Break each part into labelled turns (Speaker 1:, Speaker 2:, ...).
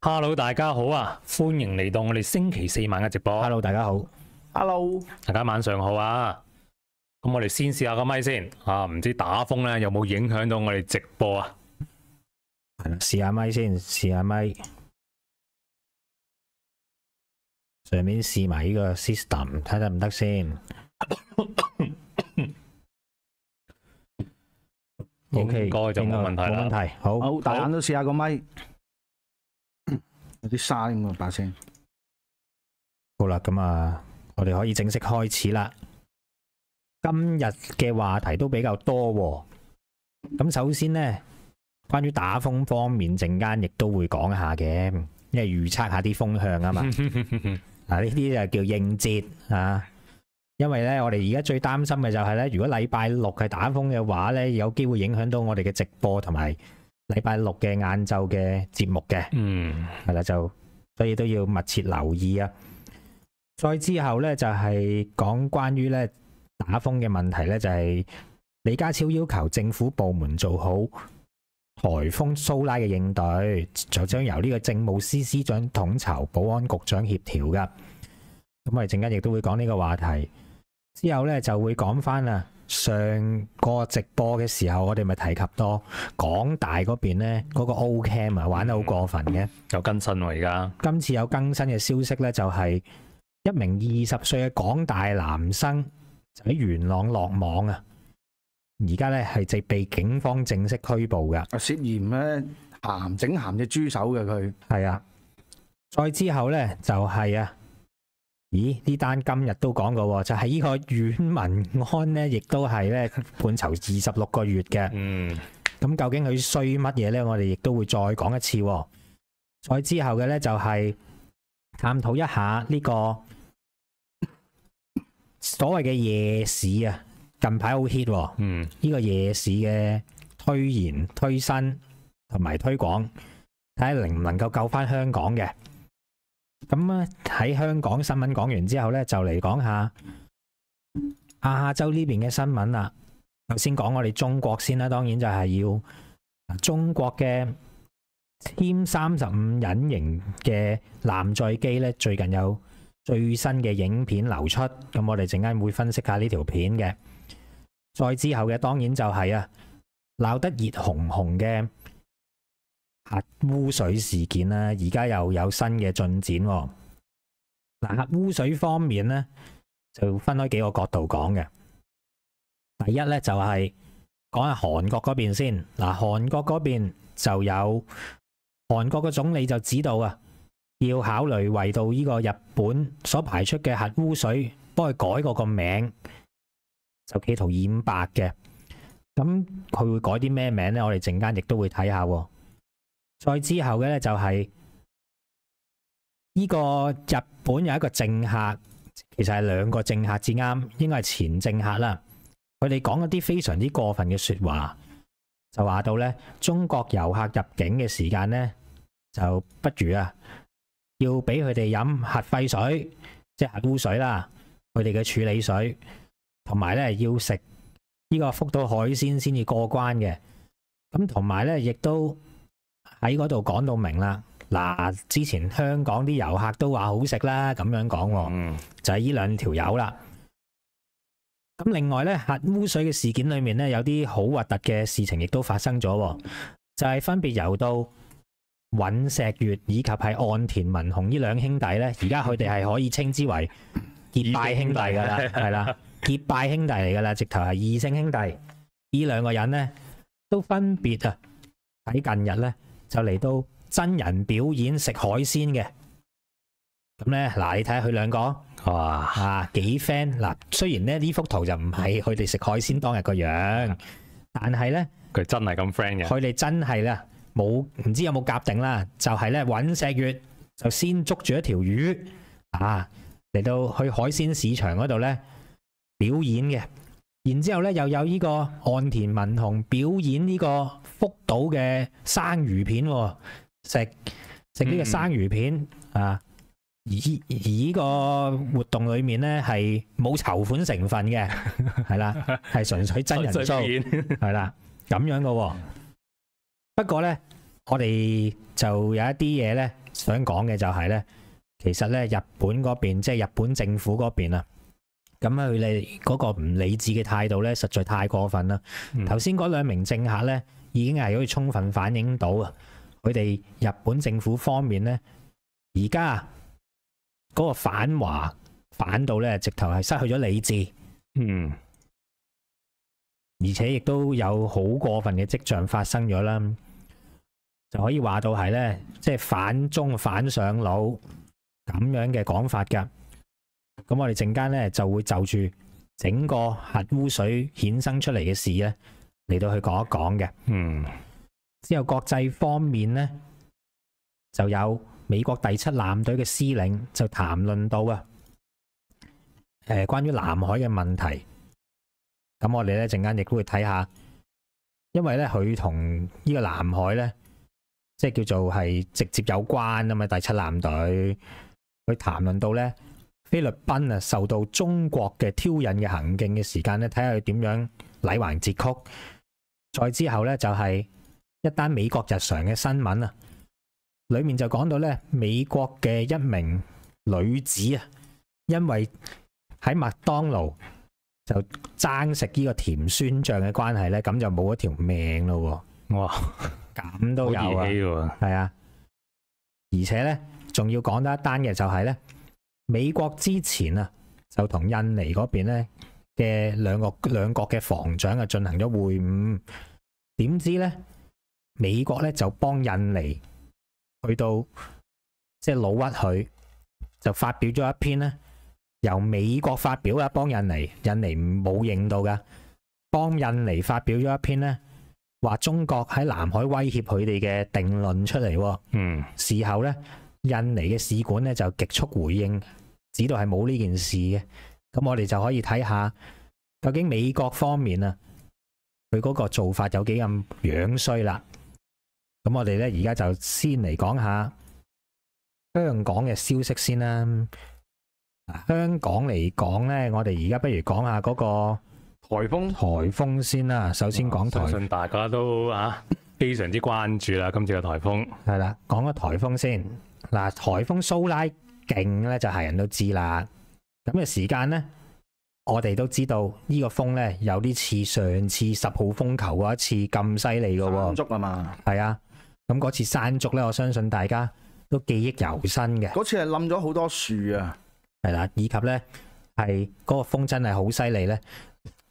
Speaker 1: Hello，大家好啊！欢迎嚟到我哋星期四晚嘅直播。Hello，大家好。Hello，大家晚上好啊！咁我哋先试下个麦先啊，唔知打风咧有冇影响到我哋直播啊？
Speaker 2: 系啦，试下麦先，试下麦。上面试埋呢个 system，睇得唔得先。
Speaker 3: OK，应该就冇问题啦。冇问题。好。大眼都试下个麦。有啲沙咁啊把声，
Speaker 2: 好啦，咁啊，我哋可以正式开始啦。今日嘅话题都比较多，咁首先呢，关于打风方面，阵间亦都会讲下嘅，因为预测下啲风向啊嘛。
Speaker 4: 嗱，
Speaker 2: 呢啲就叫应节啊，因为咧，我哋而家最担心嘅就系咧，如果礼拜六系打风嘅话咧，有机会影响到我哋嘅直播同埋。礼拜六嘅晏昼嘅节目嘅，嗯，系啦，就所以都要密切留意啊。再之后呢，就系讲关于呢打风嘅问题呢，就系李家超要求政府部门做好台风苏拉嘅应对，就将由呢个政务司司长统筹，保安局长协调噶。咁哋阵间亦都会讲呢个话题，之后呢，就会讲翻啦。上個直播嘅時候，我哋咪提及多廣大嗰邊咧嗰個 Ocam 啊，玩得好過分嘅有更新喎，而家今次有更新嘅消息咧，就係一名二十歲嘅廣大男生就喺元朗落網啊，而家咧係直被警方正式拘捕嘅。涉嫌咧鹹整鹹隻豬手嘅佢係啊，再之後咧就係啊。咦？呢单今日都讲过，就系呢个阮文安呢，亦都系咧判囚二十六个月嘅。嗯，咁究竟佢衰乜嘢呢？我哋亦都会再讲一次。再之后嘅呢，就系探讨一下呢个所谓嘅夜市啊，近排好 h i t 嗯，呢个夜市嘅推延、推新同埋推广，睇下能唔能够救翻香港嘅。咁啊，喺香港新闻讲完之后呢，就嚟讲下亚洲呢边嘅新闻啦。头先讲我哋中国先啦，当然就系要中国嘅歼三十五隐形嘅舰载机呢，最近有最新嘅影片流出，咁我哋阵间会分析下呢条片嘅。再之后嘅，当然就系啊闹得热红红嘅。核污水事件咧，而家又有新嘅進展。嗱，核污水方面咧，就分開幾個角度講嘅。第一咧就係講下韓國嗰邊先。嗱，韓國嗰邊就有韓國嘅總理就指導啊，要考慮為到呢個日本所排出嘅核污水幫佢改个個名，就企圖染白嘅。咁佢會改啲咩名咧？我哋陣間亦都會睇下喎。再之后嘅咧就系呢个日本有一个政客，其实系两个政客至啱，应该系前政客啦。佢哋讲一啲非常之过分嘅说话，就话到咧中国游客入境嘅时间咧，就不如啊要俾佢哋饮核废水，即系核污水啦，佢哋嘅处理水，同埋咧要食呢个福岛海鲜先至过关嘅。咁同埋咧亦都。喺嗰度講到明啦。嗱，之前香港啲遊客都話好食啦，咁樣講喎，就係呢兩條友啦。咁另外呢，核污水嘅事件裏面呢，有啲好核突嘅事情亦都發生咗，就係分別由到尹石月以及係岸田文雄呢兩兄弟呢。而家佢哋係可以稱之為結拜兄弟噶啦，係啦，結拜兄弟嚟噶啦，直頭係異姓兄弟。呢兩個人呢，都分別啊喺近日呢。就嚟到真人表演食海鮮嘅，咁咧嗱，你睇下佢兩個，哇吓幾 friend！嗱，雖然咧呢幅圖就唔係佢哋食海鮮當日個樣，但係咧，
Speaker 1: 佢真係咁 friend 嘅。佢
Speaker 2: 哋真係啦，冇唔知有冇夾定啦，就係咧揾石月就先捉住一條魚啊，嚟到去海鮮市場嗰度咧表演嘅。然之後咧，又有呢個岸田文雄表演呢個福島嘅生魚片喎，食食呢個生魚片啊！而而呢個活動裏面咧，係冇籌款成分嘅，係 啦，係純粹真人 show，係 啦，咁樣嘅喎。不過咧，我哋就有一啲嘢咧想講嘅，就係咧，其實咧日本嗰邊，即係日本政府嗰邊啊。咁佢哋嗰個唔理智嘅態度咧，實在太過分啦！頭先嗰兩名政客咧，已經係可以充分反映到啊，佢哋日本政府方面咧，而家嗰個反華反到咧，直頭係失去咗理智。嗯，而且亦都有好過分嘅跡象發生咗啦，就可以話到係咧，即係反中反上腦咁樣嘅講法㗎。咁我哋陣間咧就會就住整個核污水衍生出嚟嘅事咧嚟到去講一講嘅。嗯。之後國際方面咧就有美國第七艦隊嘅司令就談論到啊，誒關於南海嘅問題。咁我哋咧陣間亦都會睇下，因為咧佢同呢個南海咧即系叫做係直接有關啊嘛。第七艦隊佢談論到咧。菲律賓啊，受到中國嘅挑引嘅行徑嘅時間咧，睇下佢點樣禮還節曲。再之後咧，就係一單美國日常嘅新聞啊，裡面就講到咧，美國嘅一名女子啊，因為喺麥當勞就爭食呢個甜酸醬嘅關係咧，咁就冇一條命咯喎！哇，咁都有啊，係啊，而且咧，仲要講得一單嘅就係咧。美國之前啊，就同印尼嗰邊咧嘅兩個两国嘅防長啊進行咗會晤，點知咧美國咧就幫印尼去到即系老屈佢，就發表咗一篇咧由美國發表啊幫印尼，印尼冇认到噶，幫印尼發表咗一篇咧話中國喺南海威脅佢哋嘅定論出嚟。嗯，事後咧印尼嘅使館咧就極速回應。指道系冇呢件事嘅，咁我哋就可以睇下究竟美国方面啊，佢嗰个做法有几咁样衰啦。咁我哋咧而家就先嚟讲下香港嘅消息先啦。香港嚟讲咧，我哋而家不如讲下嗰个台风台风先啦。首先讲台，
Speaker 1: 大家都啊非常之关注啦。今次嘅台风系啦，讲个台风先嗱，台风苏拉。勁咧就係人都
Speaker 2: 知啦。咁嘅時間咧，我哋都知道呢個風咧有啲似上次十號風球嗰一次咁犀利嘅喎。山竹啊嘛，係啊，咁嗰次山竹咧，我相信大家都記憶猶新嘅。
Speaker 3: 嗰次係冧咗好多樹啊，
Speaker 2: 係啦，以及咧係嗰個風真係好犀利咧，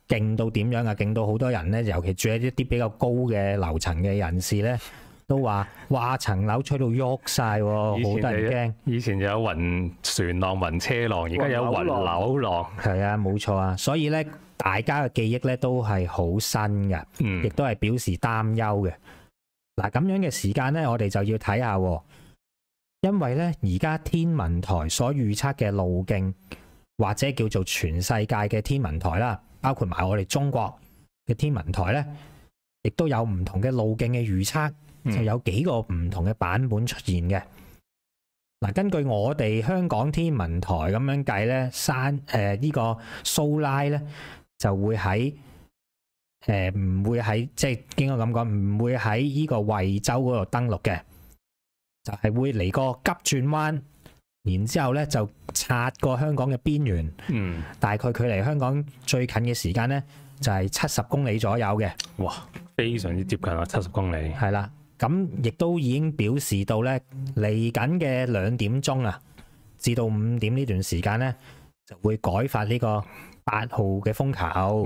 Speaker 2: 勁到點樣啊？勁到好多人咧，尤其住喺一啲比較高嘅樓層嘅人士咧。都话哇层楼吹到喐晒，好得人
Speaker 1: 惊。以前有云船浪、云车浪，而家有云楼
Speaker 2: 浪。系啊，冇错啊。所以咧，大家嘅记忆咧都系好新嘅，亦都系表示担忧嘅。嗱，咁样嘅时间咧，我哋就要睇下，因为咧而家天文台所预测嘅路径，或者叫做全世界嘅天文台啦，包括埋我哋中国嘅天文台咧，亦都有唔同嘅路径嘅预测。就有几个唔同嘅版本出现嘅。嗱，根据我哋香港天文台咁样计咧，山诶呢个苏拉咧就会喺诶唔会喺即系经过咁讲，唔会喺呢个惠州嗰度登陆嘅，就系会嚟个急转弯，然之后咧就擦过香港嘅边缘。嗯，大概距离香港最近嘅时间咧就系七十公里左右嘅。哇，非常之接近啊，七十公里。系啦。咁亦都已經表示到咧，嚟緊嘅兩點鐘啊，至到五點呢段時間咧就會改發呢個八號嘅風球。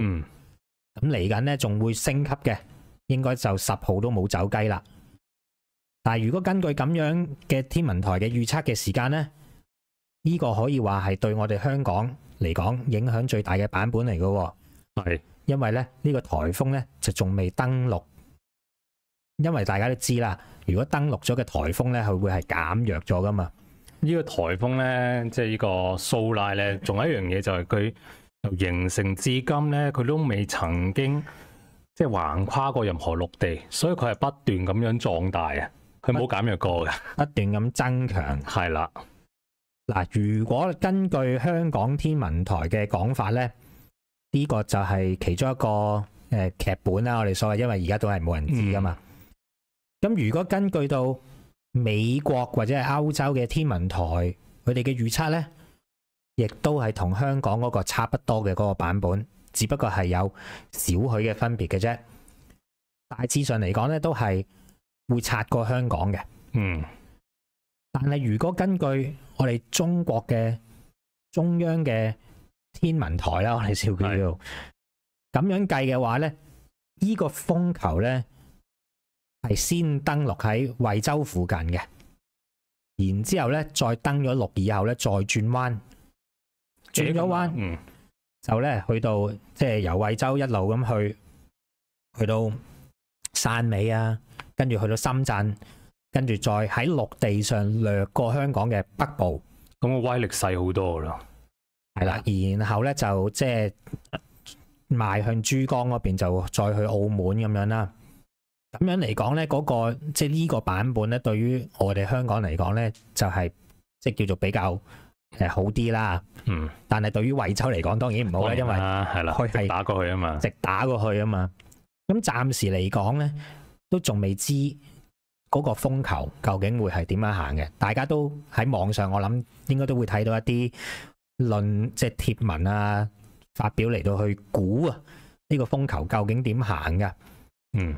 Speaker 2: 咁嚟緊咧仲會升級嘅，應該就十號都冇走雞啦。但如果根據咁樣嘅天文台嘅預測嘅時間咧，呢個可以話係對我哋香港嚟講影響最大嘅版本嚟嘅喎。係，因為咧呢個颱風咧就仲未登陸。因為大家都知啦，如果登陆咗嘅颱風咧，佢會係減弱咗噶嘛。
Speaker 1: 呢個颱風咧，即係呢個苏拉咧，仲有一樣嘢就係佢由形成至今咧，佢都未曾經即系橫跨過任何陸地，所以佢系不斷咁樣壯大啊，佢冇減弱過嘅，不斷咁增強。係啦，嗱，如果
Speaker 2: 根據香港天文台嘅講法咧，呢個就係其中一個誒劇本啦。我哋所謂因為而家都係冇人知噶嘛。咁如果根据到美国或者系欧洲嘅天文台佢哋嘅预测呢，亦都系同香港嗰个差不多嘅嗰个版本，只不过系有少许嘅分别嘅啫。大致上嚟讲呢，都系会擦过香港嘅。嗯。但系如果根据我哋中国嘅中央嘅天文台啦，我哋叫咁样计嘅话呢、呢个风球呢。系先登陆喺惠州附近嘅，然之后咧再登咗陆以后咧再转弯，转咗弯，就咧去到即系由惠州一路咁去，去到汕尾啊，跟住去到深圳，跟住再喺陆地上掠过香港嘅北部，咁个威力细好多咯。系啦，然后咧就即系迈向珠江嗰边，就再去澳门咁样啦。咁样嚟讲咧，嗰个即系呢个版本咧，对于我哋香港嚟讲咧，就系即系叫做比较诶好啲啦。嗯。但系对于惠州嚟讲，当然唔好啦，因为系
Speaker 1: 啦，去系打过去啊嘛，直打
Speaker 2: 过去啊嘛。咁暂时嚟讲咧，都仲未知嗰个风球究竟会系点样行嘅。大家都喺网上，我谂应该都会睇到一啲论即系贴文啊，发表嚟到去估啊，呢个风
Speaker 1: 球究竟点行噶？嗯。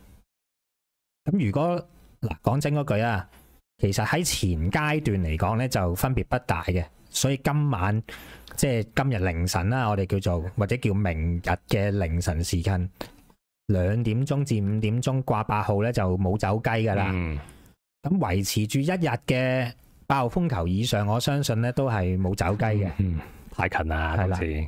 Speaker 2: 咁如果嗱讲真嗰句啊，其实喺前阶段嚟讲咧就分别不大嘅，所以今晚即系今日凌晨啦，我哋叫做或者叫明日嘅凌晨时间两点钟至五点钟挂八号咧就冇走鸡噶啦。咁维持住一日嘅八号风球以上，我相信咧都系冇走鸡嘅。嗯，
Speaker 1: 太近啦，好似。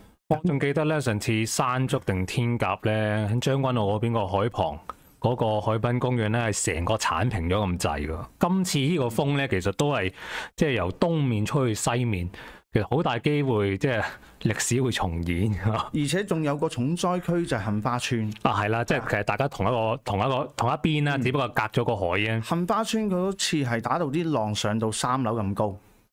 Speaker 1: 我仲記得咧，上次山竹定天鴿咧，喺將軍澳嗰邊個海旁，嗰個海濱公園咧，係成個铲平咗咁滯噶。今次呢個風咧，其實都係即係由東面吹去西面，其實好大機會即係歷
Speaker 3: 史會重演。而且仲有個重災區就係杏花村。
Speaker 1: 啊，係啦，即係其实大家同一個同一个
Speaker 3: 同一邊啦，只不過隔咗個海啊。杏花村嗰次係打到啲浪上到三樓咁高。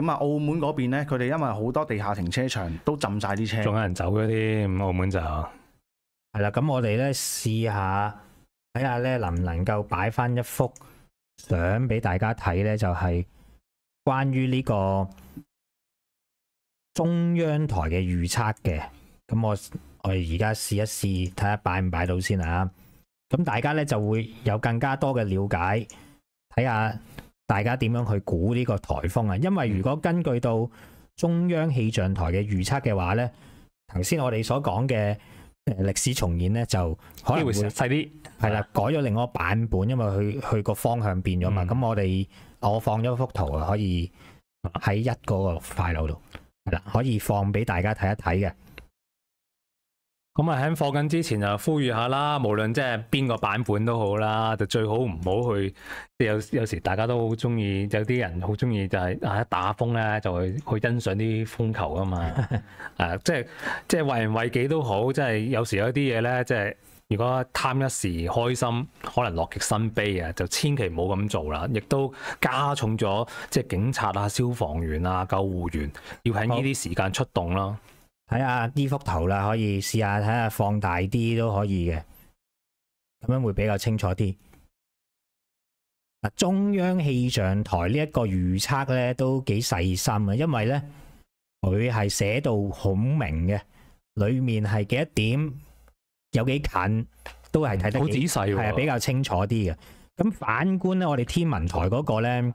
Speaker 3: 咁啊，澳門嗰邊咧，佢哋因為好多地下停車場都浸晒啲車，仲
Speaker 1: 有人走嗰添。咁澳門就係啦。咁我
Speaker 2: 哋咧試下睇下咧，能唔能夠擺翻一幅相俾大家睇咧，就係關於呢個中央台嘅預測嘅。咁我我哋而家試一試，睇下擺唔擺到先啊。咁大家咧就會有更加多嘅了解，睇下。大家點樣去估呢個颱風啊？因為如果根據到中央氣象台嘅預測嘅話呢頭先我哋所講嘅歷史重演呢，就可能會細啲，系啦，改咗另一個版本，因為佢佢個方向變咗嘛。咁我哋我放咗幅圖啊，可以喺一個快樓度，啦，可以放俾大家睇一睇嘅。
Speaker 1: 咁啊喺货緊之前就呼籲下啦，無論即係邊個版本都好啦，就最好唔好去。有有時大家都好中意，有啲人好中意就係啊一打風咧就去去欣賞啲風球啊嘛。誒，即係即系為人為己都好，即係有時有啲嘢咧，即係如果貪一時開心，可能樂極生悲啊，就千祈唔好咁做啦。亦都加重咗即係警察啊、消防員啊、救護員要喺呢啲時間出動啦。睇
Speaker 2: 下呢幅图啦，可以试下睇下放大啲都可以嘅，咁样会比较清楚啲。中央气象台呢一个预测咧都几细心啊，因为咧佢系写到好明嘅，里面系几多点，有几近都系睇得好仔细，系比较清楚啲嘅。咁反观咧，我哋天文台嗰个咧。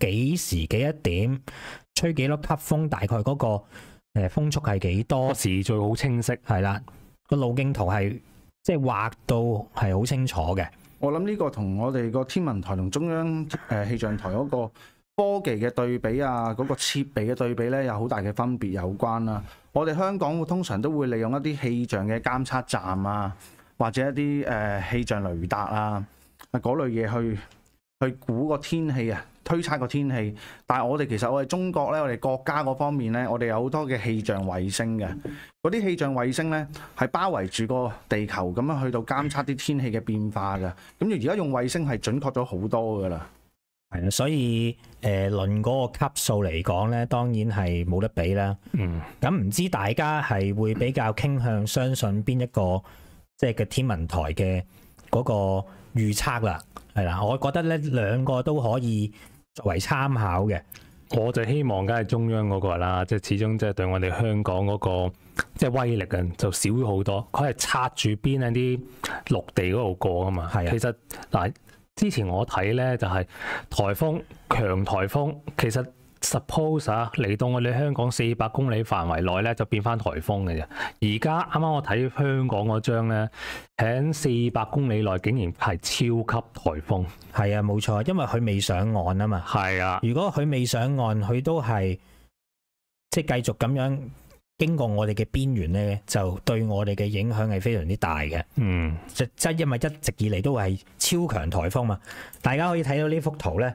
Speaker 2: 幾時幾一點吹幾粒級風？大概嗰個誒風速係幾多时最好清晰？係啦，個路徑圖係即係畫到
Speaker 3: 係好清楚嘅。我諗呢個同我哋個天文台同中央诶氣象台嗰個科技嘅對比啊，嗰個設備嘅對比咧，有好大嘅分別有關啦。我哋香港通常都會利用一啲氣象嘅監測站啊，或者一啲誒氣象雷達啊嗰類嘢去去估個天氣啊。推測個天氣，但係我哋其實我哋中國咧，我哋國家嗰方面咧，我哋有好多嘅氣象衛星嘅，嗰啲氣象衛星咧係包圍住個地球咁樣去到監測啲天氣嘅變化㗎。咁而家用衛星係準確咗好多㗎啦。係啊，所以誒，論嗰個級數嚟講咧，當然係冇得比啦。嗯。咁
Speaker 2: 唔知大家係會比較傾向相信邊一個，即係嘅天文台
Speaker 1: 嘅嗰個？預測啦，系啦，我覺得咧兩個都可以作為參考嘅。我就希望梗係中央嗰個啦，即系始終即系對我哋香港嗰個即系威力啊，就少咗好多。佢係插住邊喺啲陸地嗰度過啊嘛。其實嗱，之前我睇咧就係颱風強颱風，其實。suppose 啊嚟到我哋香港四百公里範圍內咧就變翻颱風嘅啫。而家啱啱我睇香港嗰張咧喺四百公里內竟然係超級颱風。係啊，冇錯，因為佢未上岸啊
Speaker 2: 嘛。係啊，如果佢未上岸，佢都係即係繼續咁樣經過我哋嘅邊緣咧，就對我哋嘅影響係非常之大嘅。嗯，即即因為一直以嚟都係超強颱風嘛。大家可以睇到呢幅圖咧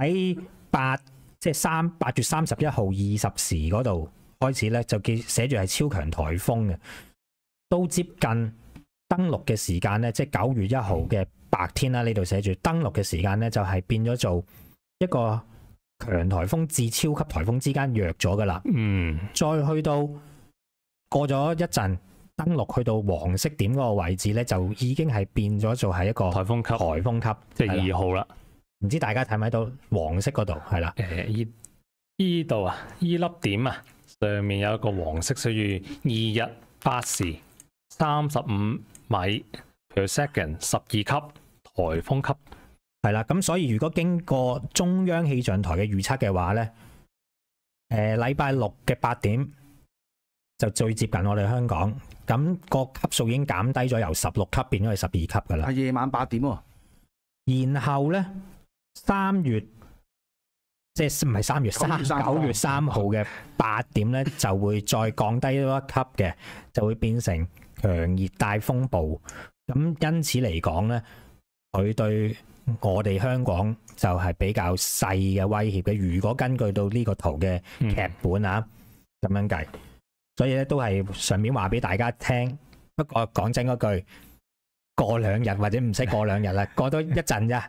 Speaker 2: 喺八。即係三八月三十一號二十時嗰度開始咧，就叫寫住係超強颱風嘅，都接近登陆嘅時間咧。即係九月一號嘅白天啦，呢度寫住登陆嘅時間咧，就係變咗做一個強颱風至超級颱風之間弱咗噶啦。嗯，再去到過咗一陣登陆去到黃色點嗰個位置咧，就已經係變咗做係一個颱風級，台风级即係二號啦。唔知大家睇唔睇到黃色嗰度係啦？
Speaker 1: 诶，依依度啊，依粒點啊，上面有一個黃色，屬於二日八時三十五米 per second 十二級颱風級係啦。咁所以如果經過
Speaker 2: 中央氣象台嘅預測嘅話咧，誒禮拜六嘅八點就最接近我哋香港。咁個級數已經減低咗，由十六級變咗係十二級㗎啦。
Speaker 3: 系夜晚八點喎，
Speaker 2: 然後咧。三月即系唔系三月三九月三号嘅八点咧 就会再降低多一级嘅就会变成强热带风暴咁因此嚟讲咧佢对我哋香港就系比较细嘅威胁嘅如果根据到呢个图嘅剧本啊咁样计所以咧都系顺便话俾大家听不过讲真嗰句过两日或者唔使过两日啦过多一阵咋。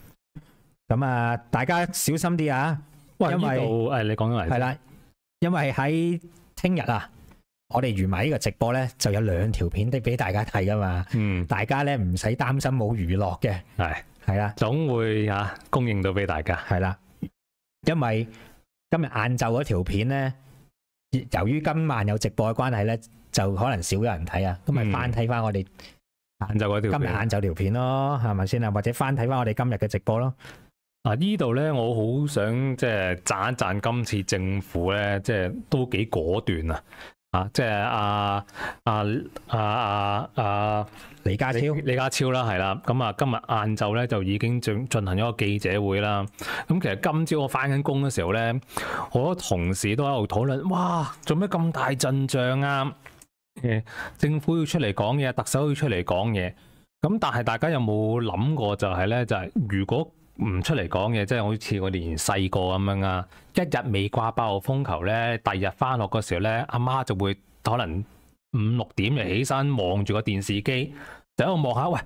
Speaker 2: 咁啊，大家小心啲啊！因為诶，你講紧嚟！係啦，因為喺聽日啊，我哋预埋呢個直播咧就有兩條片的俾大家睇噶嘛。嗯，大家咧唔使擔心冇娛樂嘅。係系啦，
Speaker 1: 總會啊供應到俾大家。係啦，因為今日晏
Speaker 2: 晝嗰條片咧，由於今晚有直播嘅關係咧，就可能少咗人睇啊。咁咪翻睇翻我哋晏昼嗰今日晏晝條片咯，係咪先啊？或者翻睇翻我哋今日嘅直播咯。
Speaker 1: 啊！呢度咧，我好想即系赞一赞今次政府咧，即系都几果断啊！啊，即系阿阿阿阿阿李家超，李家超啦，系啦。咁啊，今日晏昼咧就已经进进行咗个记者会啦。咁其实今朝我翻紧工嘅时候咧，我同事都喺度讨论，哇，做咩咁大阵仗啊？政府要出嚟讲嘢，特首要出嚟讲嘢。咁但系大家有冇谂过就系咧，就系如果？唔出嚟講嘢，即係好似我年細個咁樣啊！一日未掛八號風球咧，第二日翻學嗰時候咧，阿媽就會可能五六點就起身望住個電視機，就喺度望下，喂，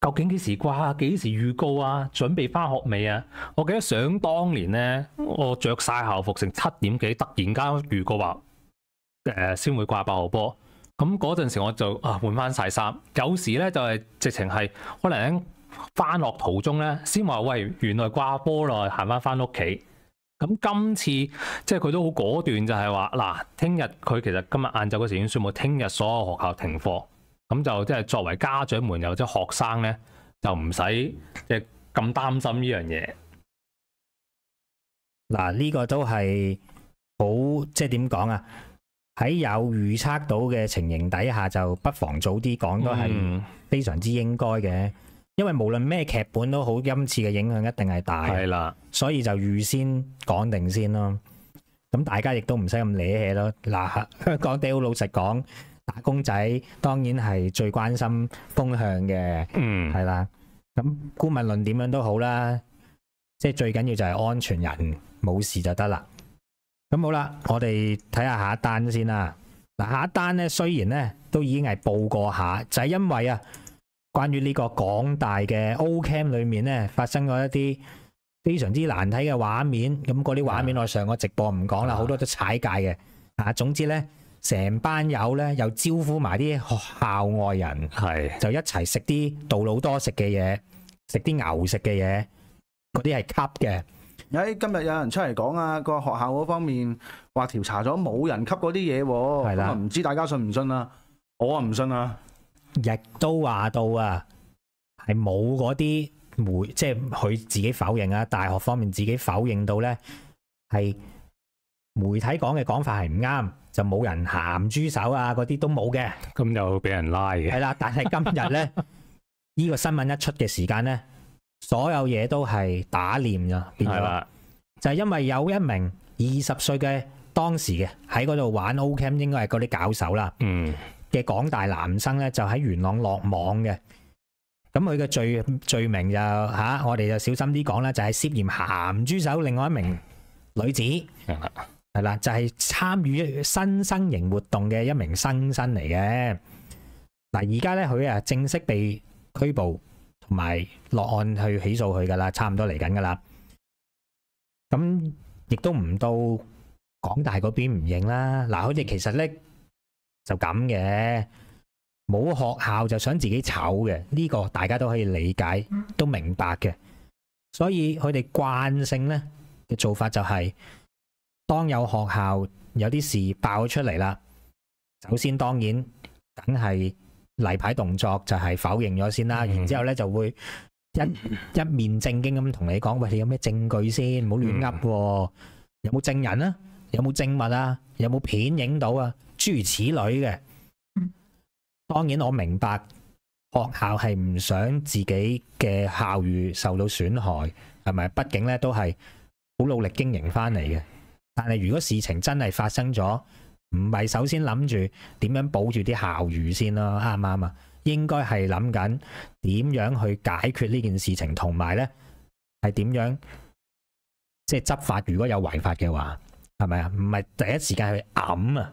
Speaker 1: 究竟幾時掛啊？幾時預告啊？準備翻學未啊？我記得想當年咧，我着晒校服，成七點幾突然間預告話，誒，先會掛八號波。咁嗰陣時我就啊換翻晒衫。有時咧就係直情係可能翻落途中咧，先話喂，原來挂波咯，行翻翻屋企。咁今次即係佢都好果斷，就係話嗱，聽日佢其實今日晏晝嘅時经宣布，聽日所有學校停課。咁就即係作為家長们又或者學生咧，就唔使即係咁擔心呢樣嘢。
Speaker 2: 嗱，呢個都係好即係點講啊？喺有預測到嘅情形底下，就不妨早啲講都係非常之應該嘅。因为无论咩剧本都好，音次嘅影响一定系大，系啦，所以就预先讲定先咯。咁大家亦都唔使咁理气咯。嗱，香港屌老实讲，打工仔当然系最关心风向嘅，嗯，系啦。咁顾问论点样都好啦，即系最紧要就系安全人冇事就得啦。咁好啦，我哋睇下下一单先啦。嗱，下一单咧，虽然咧都已经系报过下，就系因为啊。关于呢个港大嘅 Ocam 里面咧，发生咗一啲非常之难睇嘅画面，咁嗰啲画面我上个直播唔讲啦，好多都踩界嘅。吓，总之咧，成班友咧又招呼埋啲学校外人，系就一齐食啲杜鲁多食嘅嘢，食啲牛
Speaker 3: 食嘅嘢，嗰啲系吸嘅。喺今日有人出嚟讲啊，个学校嗰方面话调查咗冇人吸嗰啲嘢，系啦，唔知大家信唔信啊？我啊唔信啊。亦都話到啊，係冇嗰啲
Speaker 2: 媒，即係佢自己否認啊，大學方面自己否認到咧，係媒體講嘅講法係唔啱，就冇人鹹豬手啊，嗰啲都冇嘅。咁就俾人拉嘅。係啦，但係今日咧，呢個新聞一出嘅時間咧，所有嘢都係打臉啦，變咗。就係因為有一名二十歲嘅當時嘅喺嗰度玩 o k m 應該係嗰啲搞手啦。嗯。嘅港大男生咧就喺元朗落網嘅，咁佢嘅罪罪名就吓，我哋就小心啲講啦，就係涉嫌鹹豬手，另外一名女子，係啦，就係參與新生型活動嘅一名新生嚟嘅。嗱，而家咧佢啊正式被拘捕同埋落案去起訴佢噶啦，差唔多嚟緊噶啦。咁亦都唔到港大嗰邊唔認啦。嗱，佢哋其實咧。就咁嘅，冇學校就想自己丑嘅，呢個大家都可以理解，都明白嘅。所以佢哋慣性呢嘅做法就係，當有學校有啲事爆出嚟啦，首先當然梗係例牌動作就係否認咗先啦。然之後咧就會一 一面正經咁同你講，喂，你有咩證據先？唔好亂噏喎，有冇證人啊？有冇證物啊？有冇片影到啊？諸如此類嘅，當然我明白學校係唔想自己嘅校誉受到損害，系咪？畢竟咧都係好努力經營翻嚟嘅。但係如果事情真係發生咗，唔係首先諗住點樣保住啲校誉先啦，啱唔啱啊？應該係諗緊點樣去解決呢件事情，同埋咧係點樣即係執法。如果有違法嘅話，
Speaker 3: 係咪啊？唔係第一時間去揞啊！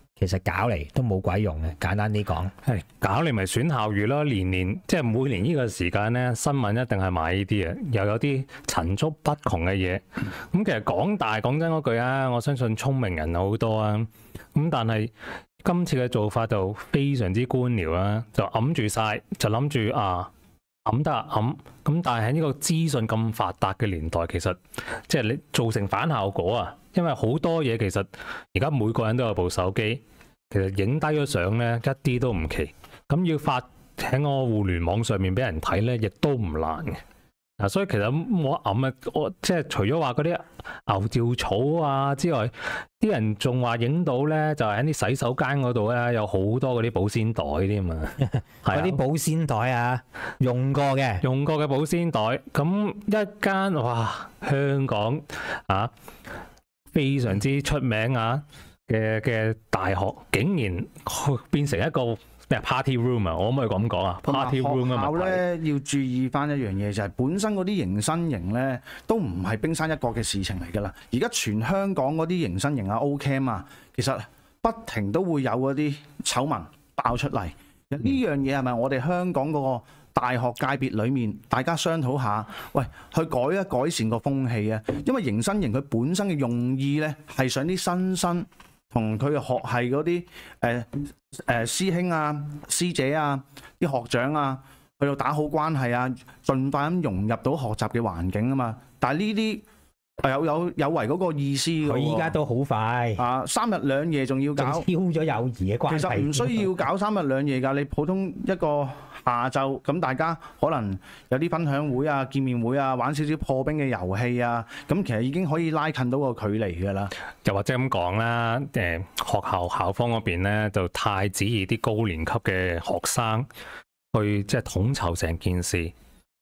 Speaker 2: 其實搞嚟都冇鬼用嘅，簡單啲講，系
Speaker 1: 搞嚟咪選校園咯。年年即係每年呢個時間咧，新聞一定係買呢啲嘅，又有啲层出不窮嘅嘢。咁其實講大講真嗰句啊，我相信聰明人好多啊。咁但係今次嘅做法就非常之官僚啦，就揞住晒，就諗住啊揞得揞。咁但係喺呢個資訊咁發達嘅年代，其實即係你造成反效果啊。因為好多嘢其實而家每個人都有部手機。其实影低咗相咧一啲都唔奇，咁要发喺我互联网上面俾人睇咧，亦都唔难嘅。啊，所以其实我谂啊，我即系除咗话嗰啲牛吊草啊之外，啲人仲话影到咧，就系喺啲洗手间嗰度咧，有好多嗰啲保鲜袋添 啊。嗰啲保鲜袋啊，用过嘅，用过嘅保鲜袋。咁一间哇，香港啊，非常之出名啊。嘅嘅大學竟然變成一個咩 party room
Speaker 3: 啊？我可唔可以咁講啊？p a r room t y 學校咧要注意翻一樣嘢，就係本身嗰啲迎新營咧都唔係冰山一角嘅事情嚟㗎啦。而家全香港嗰啲迎新營啊，O.K. 啊，其實不停都會有嗰啲醜聞爆出嚟。呢樣嘢係咪我哋香港嗰個大學界別裡面大家商討下，喂去改一改善個風氣啊？因為迎新營佢本身嘅用意咧係想啲新生。同佢學係嗰啲誒誒師兄啊、師姐啊、啲學長啊，去到打好關係啊，盡快咁融入到學習嘅環境啊嘛。但係呢啲有有有為嗰個意思嘅。佢依家都好快啊！三日兩夜仲要搞，超咗友誼嘅關係。其實唔需要搞三日兩夜㗎，你普通一個。下晝咁，大家可能有啲分享會啊、見面會啊，玩少少破冰嘅遊戲啊，咁其實已經可以拉近到個距離噶啦。又或者咁講
Speaker 1: 啦，誒學校校方嗰邊咧，就太指意啲高年級嘅學生去即係統籌成件事，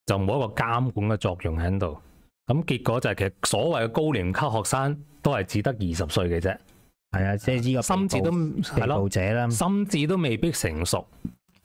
Speaker 1: 就冇一個監管嘅作用喺度。咁結果就係其實所謂嘅高年級學生都係只得二十歲嘅啫。係啊，即係呢個心智都係咯，心智都未必成熟。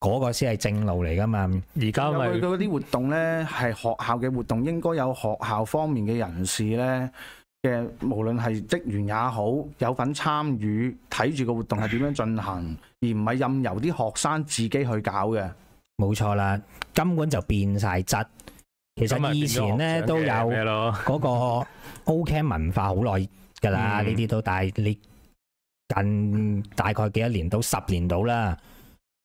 Speaker 2: 嗰个先系正路嚟噶嘛？而家咪佢嗰
Speaker 3: 啲活动咧，系学校嘅活动，应该有学校方面嘅人士咧嘅，无论系职员也好，有份参与睇住个活动系点样进行，而唔系任由啲学生自己去搞嘅。冇错啦，根本就变晒质。其实以前咧都有
Speaker 2: 嗰个 O.K. 文化好耐噶啦，呢啲都大你近大概几多年到十年到啦。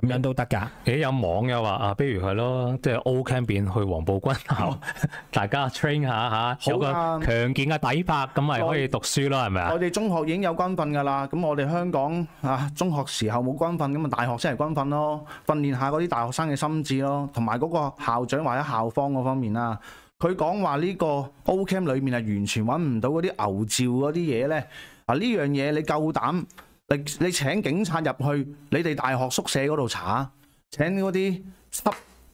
Speaker 2: 咁樣都得㗎，
Speaker 1: 诶，有網嘅話啊，比如系咯，即係 O camp 去黃埔軍校，大家 train 下吓，有个強健嘅底拍，咁咪可以讀書咯，係咪啊？
Speaker 3: 我哋中學已經有軍訓㗎啦，咁我哋香港啊中學時候冇軍訓，咁啊大學先系軍訓咯，訓練下嗰啲大學生嘅心智咯，同埋嗰個校長或者校方嗰方面啦，佢講話呢個 O camp 面係完全揾唔到嗰啲牛照嗰啲嘢咧，啊呢樣嘢你夠膽？你你请警察入去你哋大学宿舍嗰度查，请嗰啲湿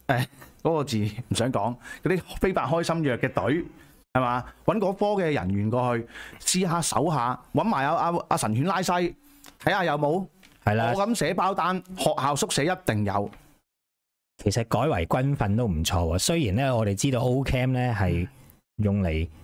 Speaker 3: 诶 嗰个字唔想讲，嗰啲非白开心药嘅队系嘛，搵嗰科嘅人员过去试下搜下，搵埋阿阿阿神犬拉西睇下有冇。系啦，我咁写包单，学校宿舍一定有。
Speaker 2: 其实改为军训都唔错，虽然咧我哋知道 O Cam 咧系用嚟。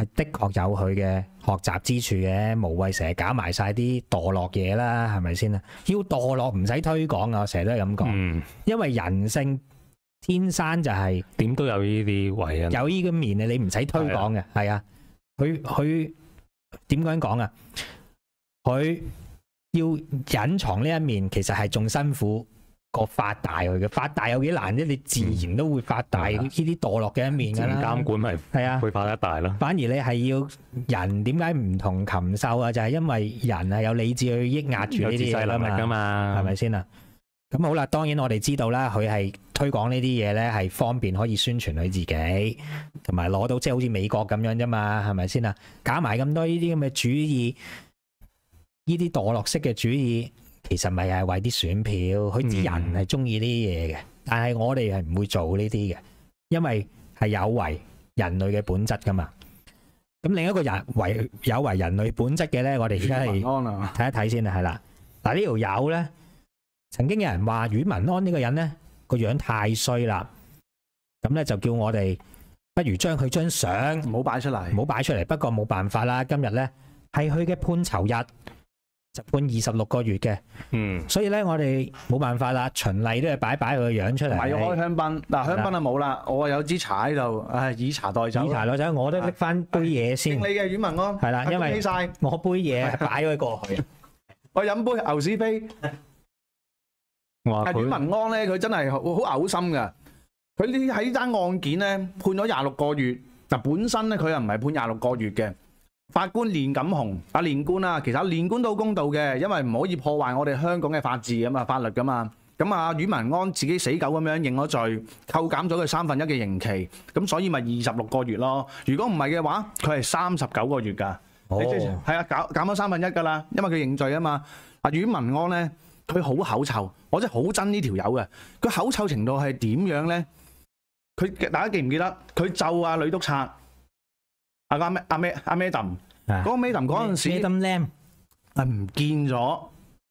Speaker 2: 系的确有佢嘅学习之处嘅，无谓成日搞埋晒啲堕落嘢啦，系咪先啊？要堕落唔使推广啊，成日都系咁讲，因为人性天生就系点都有呢啲位啊，有呢个面啊，你唔使推广嘅，系啊，佢佢点讲讲啊？佢要隐藏呢一面，其实系仲辛苦。個發大佢嘅發大有幾難啫？你自然都會發大呢啲墮落嘅一面啦。監管咪系啊，会發得大咯。反而你係要人點解唔同禽獸啊？就係因為人啊有理智去抑壓住呢啲嘅物噶嘛，係咪先啊？咁好啦，當然我哋知道啦，佢係推廣呢啲嘢咧，係方便可以宣傳佢自己，同埋攞到即係好似美國咁樣啫嘛，係咪先啊？搞埋咁多呢啲咁嘅主意，呢啲墮落式嘅主意。其实咪系为啲选票，佢啲人系中意呢啲嘢嘅，但系我哋系唔会做呢啲嘅，因为系有违人类嘅本质噶嘛。咁另一個人为有违人類本質嘅咧，我哋而家係睇一睇先啦，系啦。嗱呢條友咧，曾經有人話阮文安呢個人咧個樣太衰啦，咁咧就叫我哋不如將佢張相唔好擺出嚟，唔好擺出嚟。不過冇辦法啦，今日咧係佢嘅判囚日。就判二十六个月嘅，嗯，所以咧，我哋冇办法啦，循例都系摆摆个样出嚟，系要开香
Speaker 3: 槟嗱，香槟啊冇啦，我有支喺度，唉，以茶代酒，以茶代酒，我都拎翻杯嘢先，你嘅阮文安系啦，因为我杯嘢摆咗过去，我饮杯牛屎杯，
Speaker 4: 哇，阮文
Speaker 3: 安咧，佢真系好呕心噶，佢呢喺单案件咧判咗廿六个月，嗱本身咧佢又唔系判廿六个月嘅。法官连锦雄，啊，连官啊，其实阿连官都公道嘅，因为唔可以破坏我哋香港嘅法治咁啊法律噶嘛。咁啊，阮文安自己死狗咁样认咗罪，扣减咗佢三分一嘅刑期，咁所以咪二十六个月咯。如果唔系嘅话，佢系三十九个月噶。哦，系啊，减减咗三分一噶啦，因为佢认罪啊嘛。阿阮文安咧，佢好口臭，我真系好憎呢条友嘅。佢口臭程度系点样咧？佢大家记唔记得？佢就阿女督察。阿个咩阿咩阿咩特，嗰个 m a 咩特嗰阵时，阿唔见咗，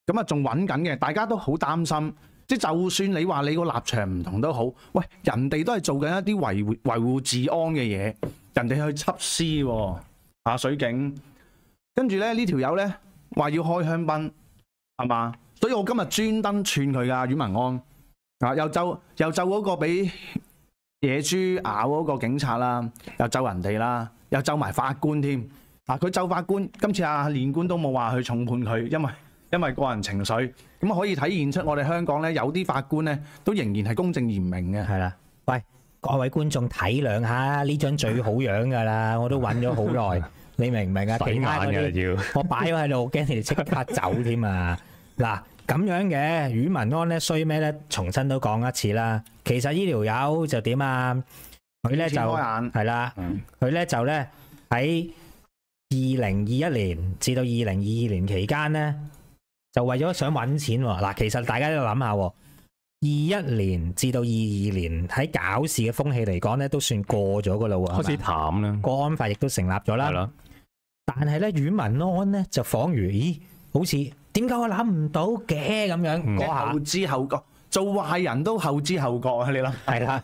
Speaker 3: 咁啊仲搵紧嘅，大家都好担心，即系就算你话你个立场唔同都好，喂，人哋都系做紧一啲维护维护治安嘅嘢，人哋去缉私，啊水警，跟住咧呢条友咧话要开香槟，系嘛，所以我今日专登串佢噶，阮文安，啊又就又就嗰个俾野猪咬嗰个警察啦，又咒人哋啦。又咒埋法官添，嗱佢咒法官，今次啊連官都冇話去重判佢，因為 因为個人情緒，咁可以體現出我哋香港咧有啲法官咧都仍然係公正严明嘅。係啦，喂
Speaker 2: 各位觀眾體諒下，呢張最好樣㗎啦，我都揾咗好耐，你明唔明啊？洗眼嘅要，我擺喺度惊驚你哋即刻走添啊！嗱咁樣嘅宇文安咧衰咩咧？重新都講一次啦，其實医疗友就點啊？佢咧就系啦，佢咧就咧喺二零二一年至到二零二二年期间咧，就为咗想搵钱。嗱，其实大家都谂下，二一年至到二二年喺搞事嘅风气嚟讲咧，都算过咗噶度开始淡啦，国安法亦都成立咗啦。系但系咧阮文安咧就仿如咦，好似
Speaker 3: 点解我谂唔到嘅咁样嗰下后知后觉，做坏人都后知后觉啊！你谂系啦。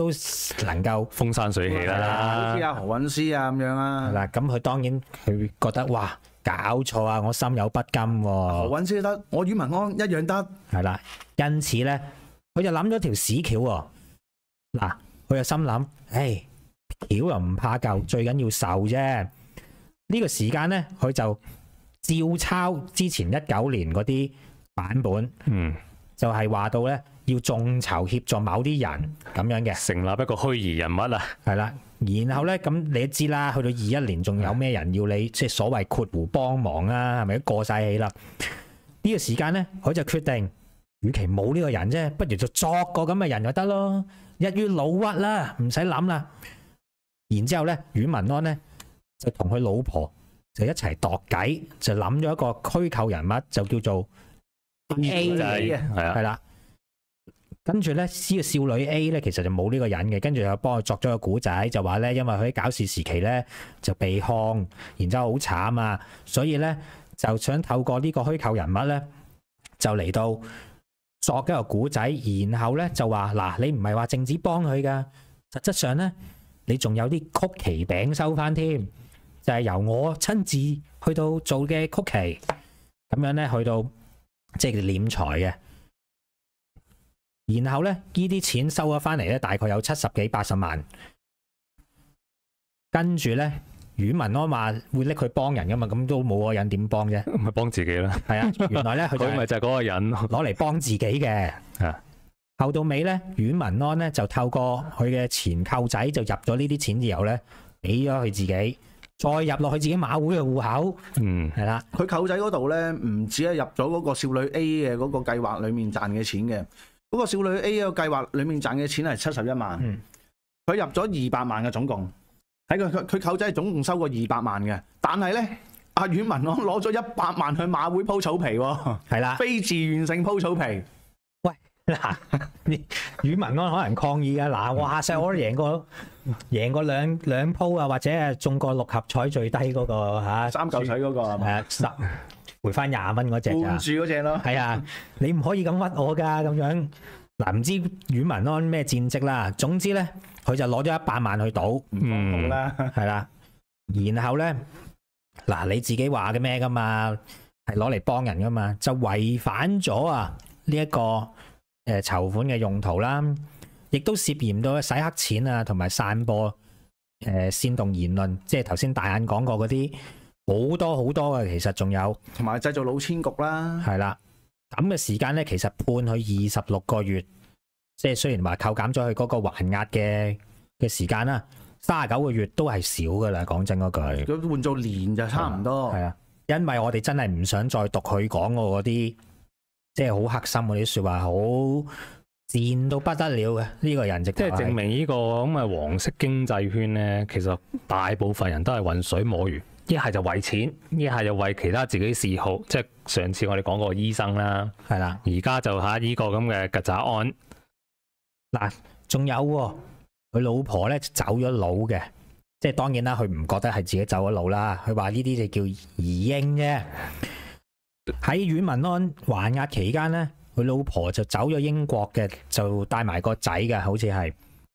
Speaker 2: 都能夠風山
Speaker 3: 水起啦，似阿何韻詩啊咁樣啦。嗱，咁佢
Speaker 2: 當然佢覺得哇，搞錯啊！我心有不甘喎。何韻詩得，我與文安一樣得。係啦，因此咧，佢就諗咗條屎橋喎。嗱，佢又心諗，唉，橋又唔怕舊，最緊要瘦啫。呢個時間咧，佢就照抄之前一九年嗰啲版本，嗯，就係話到咧。要眾籌協助某啲人咁樣嘅，成立一個虛擬人物啊，係啦。然後咧咁你都知啦，去到二一年仲有咩人要你即係所謂闊弧幫忙啊？係咪過晒氣啦？呢個時間咧，佢就決定，與其冇呢個人啫，不如就作個咁嘅人就得咯，一于老屈啦，唔使諗啦。然之後咧，阮文安咧就同佢老婆就一齊度計，就諗咗一個虛構人物，就叫做 A 仔，啦。跟住咧，呢個少女 A 咧，其實就冇呢個人嘅。跟住又幫佢作咗個故仔，就話咧，因為佢喺搞事時期咧就被控，然之後好慘啊，所以咧就想透過呢個虛構人物咧，就嚟到作一個故仔，然後咧就話嗱，你唔係話淨止幫佢噶，實質上咧你仲有啲曲奇餅收翻添，就係由我親自去到做嘅曲奇，咁樣咧去到即係斂財嘅。然后咧，呢啲钱收咗翻嚟咧，大概有七十几、八十万。跟住咧，阮文安话会拎佢帮人噶嘛，咁都冇个人点帮啫。咪帮自己啦。系啊，原来咧 佢咪就系嗰个人攞嚟帮自己嘅。后到尾咧，阮文安咧就透过佢嘅前舅仔就入咗呢啲钱之后咧，俾咗佢自己，再入落去自己马会嘅户口。嗯，系啦。
Speaker 3: 佢舅仔嗰度咧，唔止系入咗嗰个少女 A 嘅嗰个计划里面赚嘅钱嘅。嗰个少女 A 个计划里面赚嘅钱系七十一万，佢入咗二百万嘅总共。喺佢佢舅仔总共收过二百万嘅，但系咧阿宇文安攞咗一百万去马会铺草皮，系啦，非自愿性铺草皮。喂，
Speaker 2: 宇文安可能抗议啊！嗱，哇塞，我都赢过赢过两两铺啊，或者系中过六合彩最低嗰个吓，三九水嗰个系，咪？啦。回翻廿蚊嗰只啊，住嗰只咯，系啊，你唔可以咁屈我噶咁样嗱，唔知阮文安咩战绩啦，总之咧，佢就攞咗一百万去赌，嗯，系啦，然后咧嗱，你自己话嘅咩噶嘛，系攞嚟帮人噶嘛，就违反咗啊呢一个诶筹款嘅用途啦，亦都涉嫌到洗黑钱啊，同埋散播诶煽动言论，即系头先大眼讲过嗰啲。好多好多嘅，其實仲有，
Speaker 3: 同埋製造老千局啦。
Speaker 2: 係啦，咁嘅時間咧，其實判佢二十六個月，即係雖然話扣減咗佢嗰個還押嘅嘅時間啦，三十九個月都係少㗎啦。講真嗰句，如換做年就差唔多。係啊，因為我哋真係唔想再讀佢講嗰啲，即係好黑心嗰啲说話，好賤到不得了嘅呢個人。即係證
Speaker 1: 明呢個咁嘅黃色經濟圈呢，其實大部分人都係混水摸魚。一系就為錢，一系就為其他自己嗜好，即系上次我哋講過醫生啦，係啦，而家就吓呢個咁嘅曱甴案。嗱，仲有佢老婆咧走咗佬
Speaker 2: 嘅，即系當然啦，佢唔覺得係自己走咗佬啦，佢話呢啲就叫兒英啫。喺阮文安還押期間咧，佢老婆就走咗英國嘅，就帶埋個仔嘅，好似係。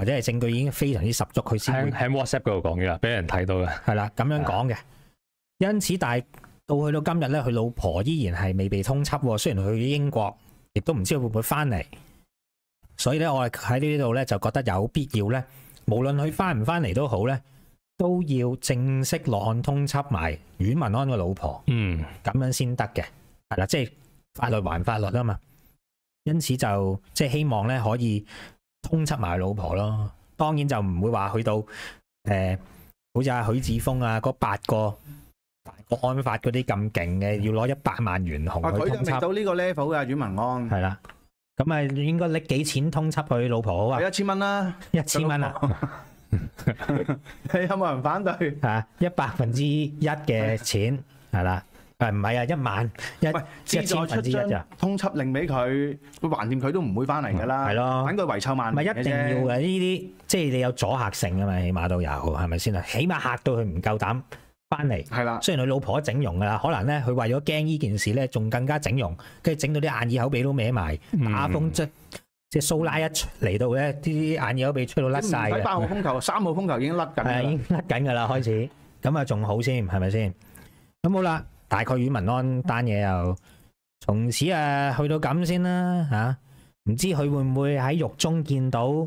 Speaker 2: 或者系證據已經非常之十足，佢先喺 WhatsApp 嗰度講嘅俾人睇到嘅。係啦，咁樣講嘅。因此，但係到去到今日咧，佢老婆依然係未被通緝喎。雖然去英國，亦都唔知佢會唔會翻嚟。所以咧，我哋喺呢度咧就覺得有必要咧，無論佢翻唔翻嚟都好咧，都要正式落案通緝埋阮文安個老婆。嗯，咁樣先得嘅。係啦，即係法律還法律啊嘛。因此就即係希望咧可以。通缉埋老婆咯，当然就唔会话去到诶，好似阿许志峰啊嗰八个案发嗰啲咁劲嘅，要攞一百万元佢通缉到
Speaker 3: 呢个 level 嘅阮文安系啦，
Speaker 2: 咁啊应该拎几钱通缉佢老婆好啊？一千蚊啦，一千蚊啊？你 有冇人反对？吓，一百分之一嘅钱系啦。系唔系啊？一晚，
Speaker 3: 喂，再出张通缉令俾佢，佢还掂佢都唔会翻嚟噶啦，系咯，等佢遗臭万唔系一定要嘅呢啲，即系你有阻吓性啊
Speaker 2: 嘛，起码都有，系咪先啊？起码吓到佢唔够胆翻嚟。系啦，虽然佢老婆整容噶啦，可能咧，佢为咗惊呢件事咧，仲更加整容，跟住整到啲眼耳口鼻都歪埋。打峰即即系苏拉一嚟到咧，啲眼耳口鼻吹到甩晒。唔使号
Speaker 3: 风球，三号风球已经甩紧啦，已经甩紧噶啦，开
Speaker 2: 始。咁啊仲好先，系咪先？咁好啦。大概與文安單嘢又從此啊去到咁先啦吓，唔知佢會唔會喺獄中見到？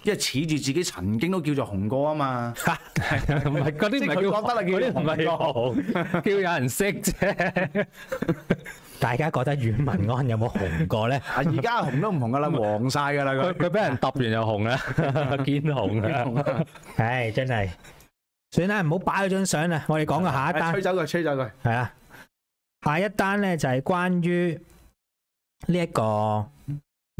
Speaker 3: 因为恃住自己曾经都叫做红过啊嘛，唔系嗰啲唔係叫觉得啦，叫啲唔叫红，
Speaker 1: 叫有人识啫。大家觉得阮文安有冇红过咧？啊，而家红都唔红噶啦，黄晒噶啦佢。佢俾人揼完又红啦，坚红
Speaker 2: 啊！唉，真系，算啦，唔好摆嗰张相啦。我哋讲个下一单。吹走佢，吹走佢。系啊，下一单咧就系关于呢一个。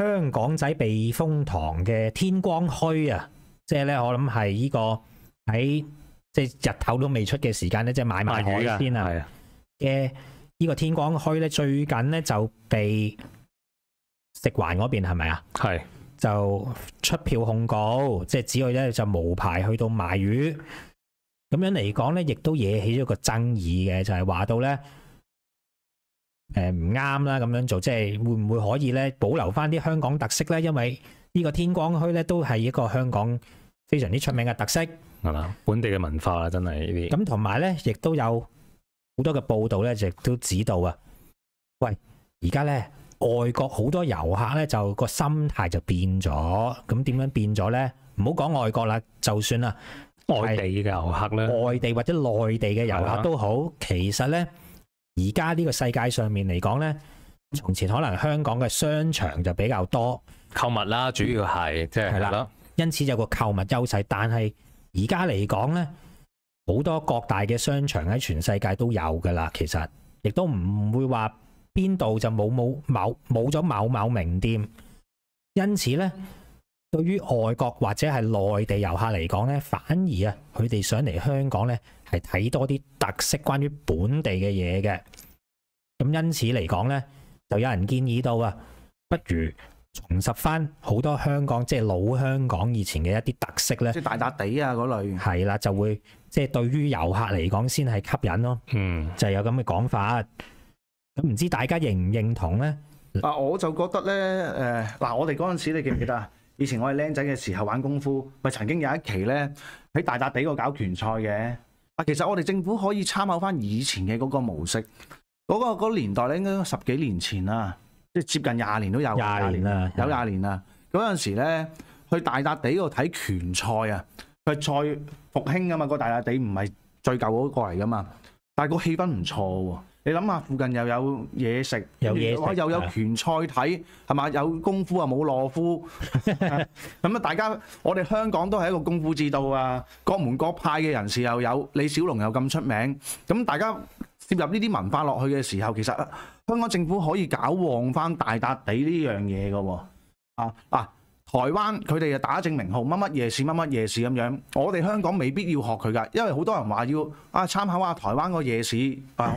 Speaker 2: 香港仔避風塘嘅天光墟啊，即系咧，我谂系呢个喺即系日頭都未出嘅時間咧，即係买埋海鮮啊嘅呢個天光墟咧，最近咧就被食環嗰邊係咪啊？系就出票控告，即係可以咧就無牌去到賣魚，咁樣嚟講咧，亦都惹起咗個爭議嘅，就係話到咧。诶唔啱啦，咁樣做即係會唔會可以咧保留翻啲香港特色咧？因為呢個天光墟咧都係一個香港非常之出名嘅特色，系嘛本地嘅文化啦，真係呢啲。咁同埋咧，亦都有好多嘅報道咧，亦都指到啊。喂，而家咧外國好多遊客咧，就個心態就變咗。咁點樣變咗咧？唔好講外國啦，就算啊外地嘅遊客咧，外地或者內地嘅遊客都好，其實咧。而家呢個世界上面嚟講呢，從前可能香港嘅商場就比較多
Speaker 1: 購物啦，主要係即係，
Speaker 2: 因此有個購物優勢。但係而家嚟講呢，好多各大嘅商場喺全世界都有噶啦，其實亦都唔會話邊度就冇冇某冇咗某某名店。因此呢。对于外国或者系内地游客嚟讲咧，反而啊，佢哋想嚟香港咧，系睇多啲特色，关于本地嘅嘢嘅。咁因此嚟讲咧，就有人建议到啊，不如重拾翻好多香港即系老香港以前嘅一啲特色咧，即系大笪地啊嗰类。系啦，就会即系对于游客嚟讲先系吸引咯。嗯，就有咁嘅讲法。咁唔知大家认唔认同咧？
Speaker 3: 啊，我就觉得咧，诶，嗱，我哋嗰阵时你记唔记得啊？以前我係僆仔嘅時候玩功夫，咪曾經有一期咧喺大笪地個搞拳賽嘅。啊，其實我哋政府可以參考翻以前嘅嗰個模式，嗰個嗰年代咧應該十幾年前啦，即係接近廿年都有廿年啦，有廿年啦。嗰陣時咧去大笪地度睇拳賽啊，佢賽復興啊嘛，個大笪地唔係最舊嗰個嚟噶嘛，但係個氣氛唔錯喎。你諗下，附近又有嘢食，有嘢，又有拳賽睇，係嘛？有功夫啊，冇懦夫。咁啊，大家我哋香港都係一個功夫之道啊，各門各派嘅人士又有李小龍又咁出名，咁大家涉入呢啲文化落去嘅時候，其實香港政府可以搞旺翻大笪地呢樣嘢㗎喎。啊啊！台灣佢哋又打正名號乜乜夜市乜乜夜市咁樣，我哋香港未必要學佢㗎，因為好多人話要啊參考下台灣個夜市啊好。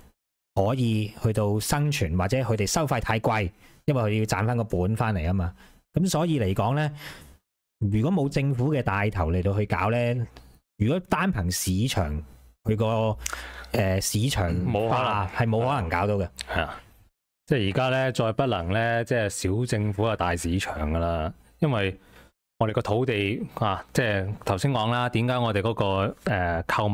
Speaker 2: 可以去到生存，或者佢哋收费太贵，因为佢要赚翻个本翻嚟啊嘛。咁所以嚟讲呢，如果冇政府嘅带头嚟到去搞呢，如果单凭
Speaker 1: 市场佢个诶市场啊
Speaker 2: 系冇可能搞到嘅。
Speaker 1: 系啊，即系而家呢，再不能呢，即系小政府啊大市场噶啦，因为我哋个土地啊，即系头先讲啦，点解我哋嗰个诶购物？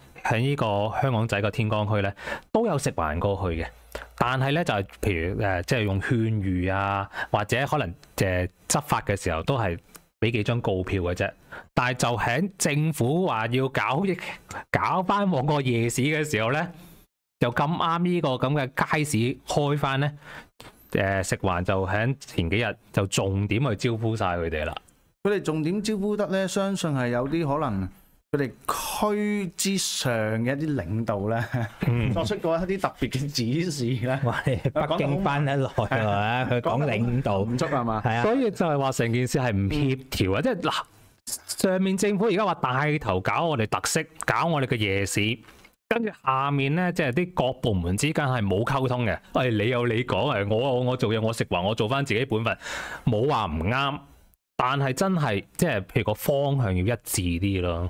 Speaker 1: 喺呢個香港仔個天光區咧，都有食環過去嘅，但係咧就係譬如誒，即係用勸喻啊，或者可能誒執法嘅時候，都係俾幾張告票嘅啫。但係就喺政府話要搞一搞翻往個夜市嘅時候咧，就咁啱呢個咁嘅街市開翻咧，誒食環就喺前幾日就重點去招呼曬佢哋啦。
Speaker 3: 佢哋重點招呼得咧，相信係有啲可能。佢哋区之上嘅一啲领导咧，作出过一啲特别嘅指示咧，话你北
Speaker 2: 京翻得来系咪？佢讲领导唔足係嘛？系啊，所
Speaker 1: 以就系话成件事系唔协调啊！即系嗱，上面政府而家话带头搞我哋特色，搞我哋嘅夜市，跟住下面咧，即系啲各部门之间系冇沟通嘅。喂，你有你讲，诶，我有我做嘢，我食话我做翻自己本分，冇话唔啱，但系真系即系譬如个方向要一致啲咯。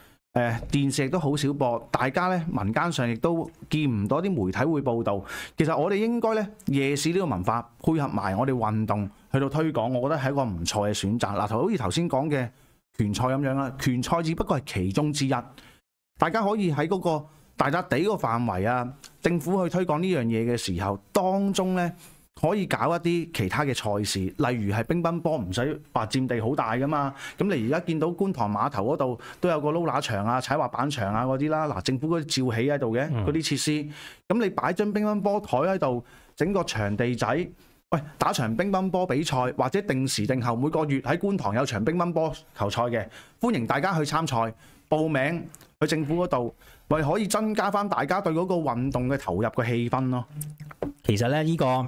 Speaker 3: 電电视都好少播，大家咧民间上亦都见唔到啲媒体会报道。其实我哋应该咧夜市呢个文化配合埋我哋运动去到推广，我觉得系一个唔错嘅选择。嗱，好似头先讲嘅拳赛咁样啦，拳赛只不过系其中之一。大家可以喺嗰个大笪地个范围啊，政府去推广呢样嘢嘅时候当中咧。可以搞一啲其他嘅賽事，例如係乒乓波，唔使話佔地好大噶嘛。咁你而家見到觀塘碼頭嗰度都有個撈拿場啊、踩滑板場啊嗰啲啦。嗱，政府啲照起喺度嘅嗰啲設施。咁你擺張乒乓波台喺度，整個場地仔，喂打場乒乓波比賽，或者定時定候每個月喺觀塘有場乒乓波球賽嘅，歡迎大家去參賽報名去政府嗰度，咪可以增加翻大家對嗰個運動嘅投入嘅氣氛咯。其實咧，呢個。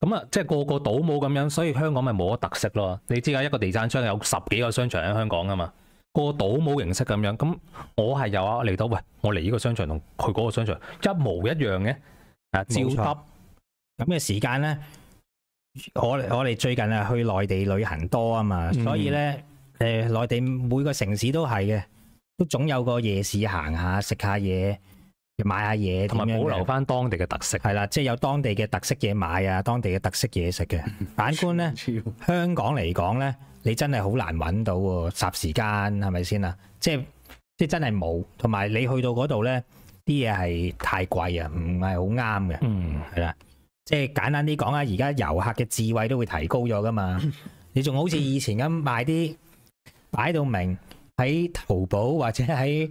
Speaker 1: 咁啊，即系个个赌冇咁样，所以香港咪冇乜特色咯。你知啊，一个地产商有十几个商场喺香港噶嘛，个赌冇形式咁样。咁我系有啊，嚟到喂，我嚟呢个商场同佢嗰个商场一模一样嘅，啊，照
Speaker 2: 得。咁嘅时间咧，我我哋最近啊去内地旅行多啊嘛，所以咧，诶，内地每个城市都系嘅，都总有个夜市行下食下嘢。买下嘢，同埋保留翻當地嘅特色。系啦，即係有當地嘅特色嘢買啊，當地嘅特色嘢食嘅。反觀呢，香港嚟講呢，你真係好難揾到喎，霎時間係咪先啊？即係即系真係冇，同埋你去到嗰度呢，啲嘢係太貴啊，唔係好啱嘅。嗯，系啦，即係簡單啲講啊，而家遊客嘅智慧都會提高咗噶嘛，你仲好似以前咁卖啲擺到明喺淘寶或者喺。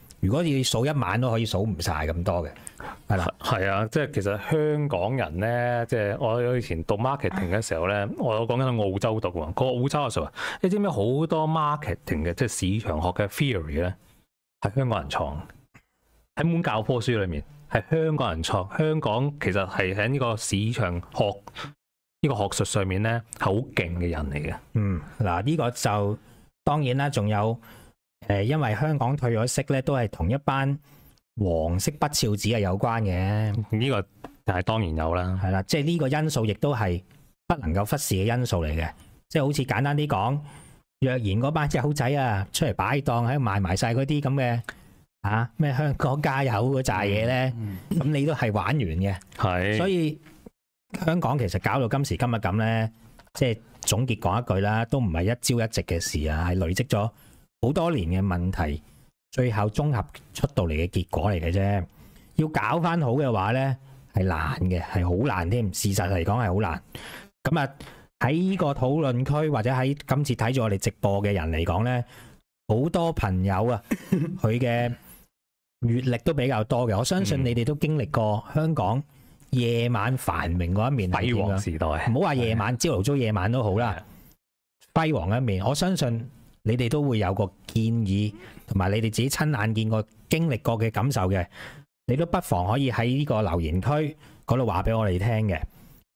Speaker 2: 如果你數一晚都可以數唔
Speaker 1: 晒咁多嘅，係啦，係啊，即係其實香港人咧，即係我以前讀 marketing 嘅時候咧，我有講緊澳洲讀喎。個澳洲嘅時候，你知唔知好多 marketing 嘅即係市場學嘅 theory 咧，係香港人創，喺本教科書裏面係香港人創。香港其實係喺呢個市場學呢個學術上面咧，係好勁嘅人嚟嘅。嗯，嗱呢個就
Speaker 2: 當然啦，仲有。诶，因为香港退咗息咧，都系同一班黄色不肖子啊有关嘅。呢个但系当然有啦，系啦，即系呢个因素亦都系不能够忽视嘅因素嚟嘅。即系好似简单啲讲，若然嗰班只口仔啊出嚟摆档喺度卖埋晒嗰啲咁嘅啊咩香港加油嗰炸嘢咧，咁你都系玩完嘅。系，所以香港其实搞到今时今日咁咧，即系总结讲一句啦，都唔系一朝一夕嘅事啊，系累积咗。好多年嘅问题，最后综合出到嚟嘅结果嚟嘅啫。要搞翻好嘅话呢，系难嘅，系好难添。事实嚟讲系好难。咁啊，喺呢个讨论区或者喺今次睇住我哋直播嘅人嚟讲呢，好多朋友啊，佢嘅阅历都比较多嘅。我相信你哋都经历过香港夜晚繁荣嗰一面。辉煌时代唔好话夜晚，朝头早夜晚都好啦，辉煌一面。我相信。你哋都會有個建議，同埋你哋自己親眼見過、經歷過嘅感受嘅，你都不妨可以喺呢個留言區嗰度話俾我哋聽嘅。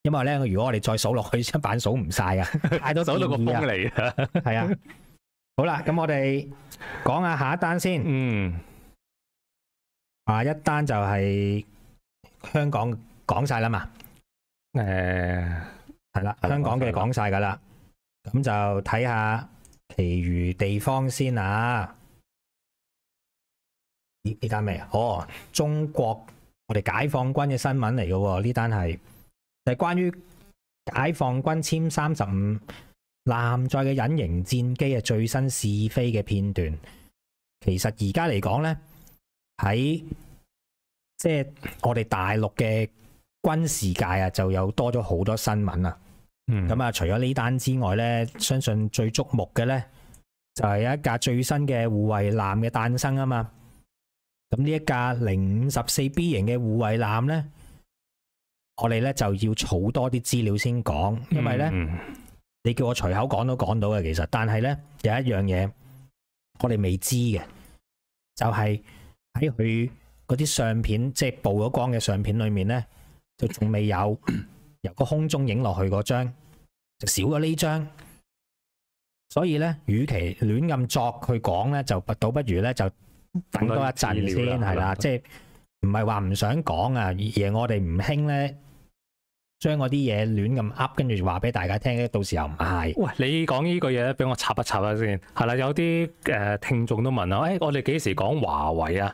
Speaker 2: 因為咧，如果我哋再數落去，一版數唔晒 啊，太多建嚟啊。係啊，好啦，咁我哋講下下一單先。嗯。啊，一單就係香港講晒啦嘛。誒，係啦，香港嘅講晒㗎啦。咁就睇下。其余地方先啊！呢呢單未哦，中國我哋解放軍嘅新聞嚟嘅喎，呢單係系關於解放軍簽三十五艦載嘅隱形戰機嘅最新試飛嘅片段。其實而家嚟講咧，喺即係我哋大陸嘅軍事界啊，就有多咗好多新聞啊！咁啊，除咗呢单之外咧，相信最瞩目嘅咧就系一架最新嘅护卫舰嘅诞生啊嘛。咁呢一架零五十四 B 型嘅护卫舰咧，我哋咧就要储多啲资料先讲，因为咧你叫我随口讲都讲到嘅其实，但系咧有一样嘢我哋未知嘅，就系喺佢嗰啲相片，即系曝咗光嘅相片里面咧，就仲未有。由個空中影落去嗰張就少咗呢張，所以咧，與其亂咁作去講咧，就倒不如咧就等多一陣先，係啦，即係唔係話唔想講啊？而我哋唔興咧，將嗰啲嘢亂咁噏，跟住話俾大家聽，到時候唔係。
Speaker 1: 喂，你講呢個嘢俾我插一插啊先？係啦，有啲誒聽眾都問啦，誒我哋幾時講華為啊？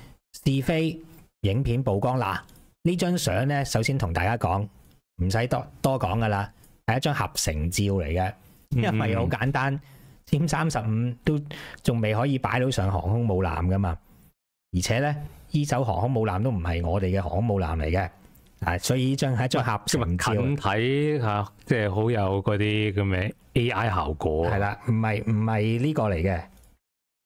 Speaker 2: 是非影片曝光啦，呢张相咧，首先同大家讲，唔使多多讲噶啦，系一张合成照嚟嘅，因为好简单，点三十五都仲未可以摆到上航空母舰噶嘛，而且咧呢艘航空母舰都唔系我哋嘅航空母舰嚟嘅，啊，所以呢张系一张合成照，近
Speaker 1: 睇吓，即系好有嗰啲咁嘅 AI 效果，系啦，唔系唔系呢个嚟嘅。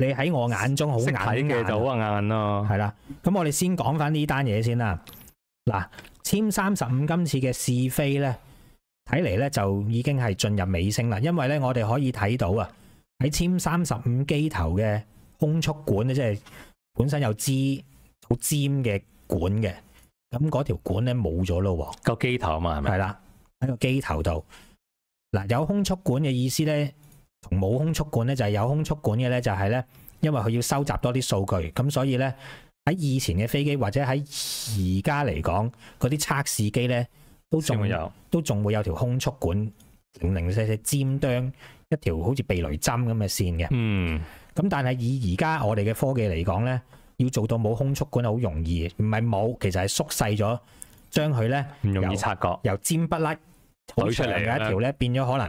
Speaker 2: 你喺我眼中好眼，嘅就好
Speaker 1: 眼咯。系啦，
Speaker 2: 咁我哋先讲翻呢单嘢先啦。嗱，签三十五今次嘅试飞咧，睇嚟咧就已经系进入尾声啦。因为咧，我哋可以睇到啊，喺签三十五机头嘅空速管咧，即系本身有支好尖嘅管嘅，咁嗰条管咧冇咗咯。
Speaker 1: 个机头啊嘛，系咪？系啦，
Speaker 2: 喺个机头度。嗱，有空速管嘅意思咧。同冇空速管咧，就系有空速管嘅咧，就系咧，因为佢要收集多啲数据，咁所以咧喺以前嘅飞机或者喺而家嚟讲，嗰啲测试机咧都仲都仲会有条空速管零零舍舍尖端一条好似避雷针咁嘅线嘅。嗯。咁但系以而家我哋嘅科技嚟讲咧，要做到冇空速管好容易，唔系冇，其实系缩细咗，将佢咧唔容易察觉由尖不甩好出嚟嘅一条咧，变咗可能。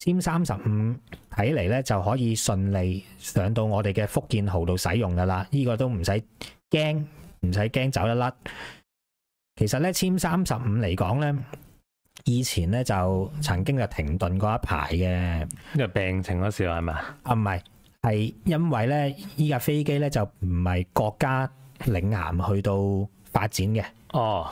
Speaker 2: 签三十五睇嚟咧，就可以顺利上到我哋嘅福建号度使用噶啦。呢个都唔使惊，唔使惊走一甩。其实咧，签三十五嚟讲咧，以前咧就曾经就停顿过一排嘅。
Speaker 1: 病情嗰时系嘛？啊，唔系，系
Speaker 2: 因为咧，呢架飞机咧就唔系国家领航去到发展嘅。哦，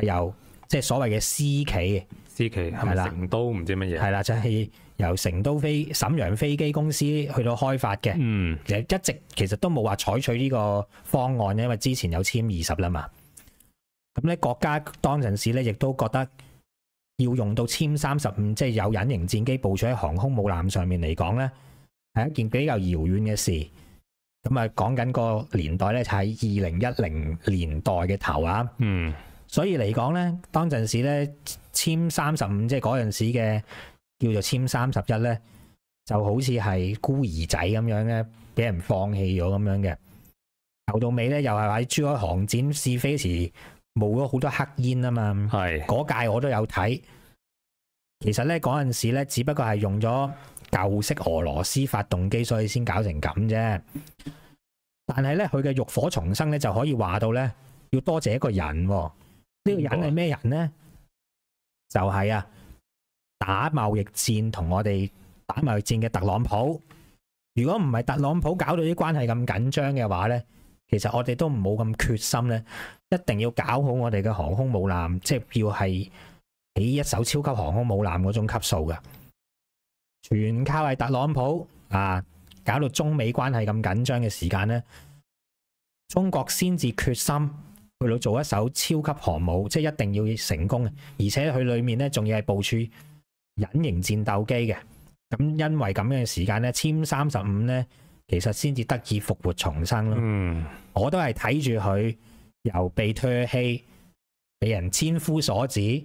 Speaker 2: 系由即系所
Speaker 1: 谓嘅私企之期係咪啦？成都唔知乜嘢
Speaker 2: 係啦，就係由成都飛沈陽飛機公司去到開發嘅。嗯，其實一直其實都冇話採取呢個方案因為之前有簽二十啦嘛。咁咧，國家當陣時咧，亦都覺得要用到簽三十五，即係有隱形戰機部署喺航空母艦上面嚟講咧，係一件比較遙遠嘅事。咁啊，講緊個年代咧，就喺二零一零年代嘅頭啊。嗯。所以嚟講咧，當陣時咧簽三十五，即係嗰陣時嘅叫做簽三十一咧，就好似係孤兒仔咁樣呢俾人放棄咗咁樣嘅。後到尾咧，又係喺珠海航展試飛時冒咗好多黑煙啊嘛。系嗰屆我都有睇。其實咧，嗰陣時咧，只不過係用咗舊式俄羅斯發動機，所以先搞成咁啫。但係咧，佢嘅浴火重生咧，就可以話到咧，要多謝一個人呢個人係咩人呢？就係啊，打貿易戰同我哋打貿易戰嘅特朗普。如果唔係特朗普搞到啲關係咁緊張嘅話呢，其實我哋都冇咁決心呢，一定要搞好我哋嘅航空母艦，即係要係起一手超級航空母艦嗰種級數嘅。全靠係特朗普啊，搞到中美關係咁緊張嘅時間呢，中國先至決心。去做一艘超级航母，即系一定要成功嘅，而且佢里面咧仲要系部署隐形战斗机嘅。咁因为咁嘅时间咧，歼三十五咧，其实先至得以复活重生咯。嗯，我都系睇住佢由被唾弃，被人千夫所指。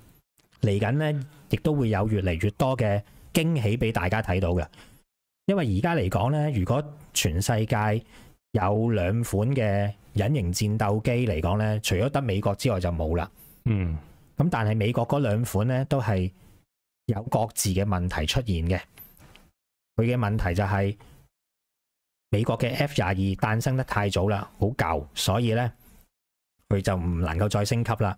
Speaker 2: 嚟緊呢，亦都會有越嚟越多嘅驚喜俾大家睇到嘅。因為而家嚟講呢，如果全世界有兩款嘅隱形戰鬥機嚟講呢，除咗得美國之外就冇啦。嗯。咁但係美國嗰兩款呢，都係有各自嘅問題出現嘅。佢嘅問題就係美國嘅 F 廿二诞生得太早啦，好舊，所以呢，佢就唔能夠再升級啦。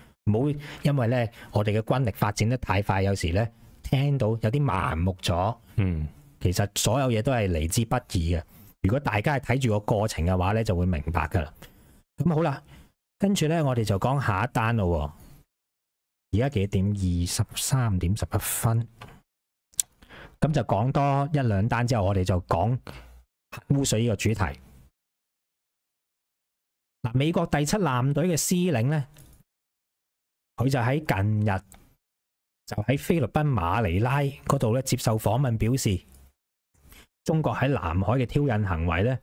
Speaker 2: 唔好因为咧，我哋嘅军力发展得太快，有时咧听到有啲麻木咗。嗯，其实所有嘢都系嚟之不易嘅。如果大家系睇住个过程嘅话咧，就会明白噶啦。咁好啦，跟住咧，我哋就讲下一单咯。而家几点？二十三点十一分。咁就讲多一两单之后，我哋就讲污水呢个主题。嗱，美国第七舰队嘅司令咧。佢就喺近日就喺菲律賓馬尼拉嗰度咧接受訪問，表示中國喺南海嘅挑釁行為咧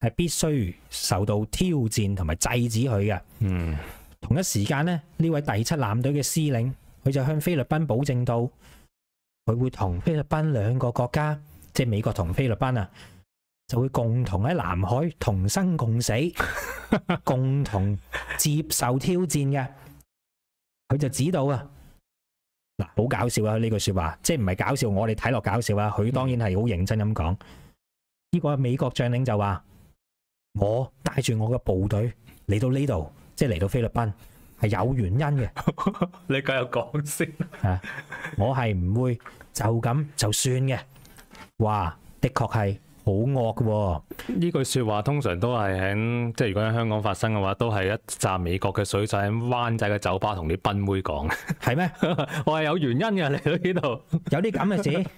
Speaker 2: 係必須受到挑戰同埋制止佢嘅。嗯，同一時間咧，呢位第七艦隊嘅司令佢就向菲律賓保證到，佢會同菲律賓兩個國家，即系美國同菲律賓啊，就會共同喺南海同生共死，共同接受挑戰嘅。佢就指到啊，嗱，好搞笑啊呢句说话，即系唔系搞笑，我哋睇落搞笑啊。佢当然系好认真咁讲，呢个美国将领就话：我带住我嘅部队嚟到呢度，即系嚟到菲律宾，系有原因嘅。
Speaker 1: 你继续
Speaker 2: 讲先，我系唔会就咁就算嘅。哇，的确系。好惡噶。喎！
Speaker 1: 呢句说話通常都係喺即係，如果喺香港發生嘅話，都係一扎美國嘅水仔喺灣仔嘅酒吧同啲賓妹講系係咩？我係有原因嘅嚟到呢度。有啲咁嘅事，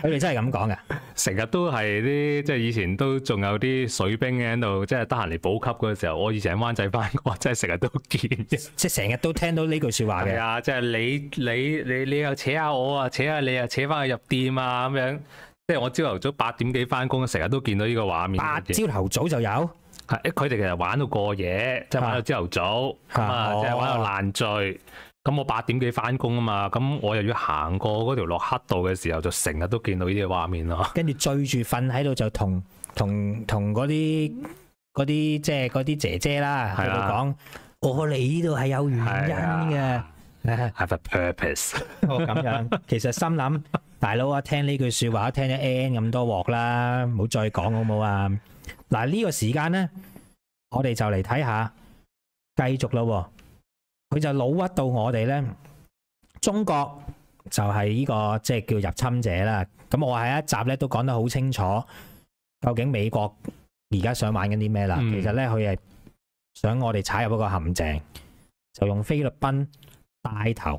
Speaker 1: 佢哋真係咁講嘅。成日都係啲即係以前都仲有啲水兵嘅喺度，即係得閒嚟補给嗰時候，我以前喺灣仔翻過，真係成日都見，即係成日都聽到呢句说話嘅。係啊，即係你你你你又扯下我啊，扯下你啊，扯翻去入店啊咁樣。即系我朝头早八点几翻工，成日都见到呢个画面。八朝头早就有，系佢哋其实玩到过夜，即系玩到朝头早，啊，即系玩到烂醉。咁我八点几翻工啊嘛，咁我又要行过嗰条落黑道嘅时候，就成日都见到呢啲画面咯。
Speaker 2: 跟住醉住瞓喺度，就同同同嗰啲嗰啲即系嗰啲姐姐啦，喺度讲我嚟呢度系有原因嘅。
Speaker 1: Have a purpose，咁样，
Speaker 2: 其实心谂。大佬啊，聽呢句说話，聽咗 N 咁多镬啦，唔好再講好唔好啊！嗱，呢個時間呢，我哋就嚟睇下，繼續咯喎。佢就老屈到我哋呢，中國就係呢個即係叫入侵者啦。咁我喺一集呢都講得好清楚，究竟美國而家想玩緊啲咩啦？其實呢，佢係想我哋踩入嗰個陷阱，就用菲律賓帶頭。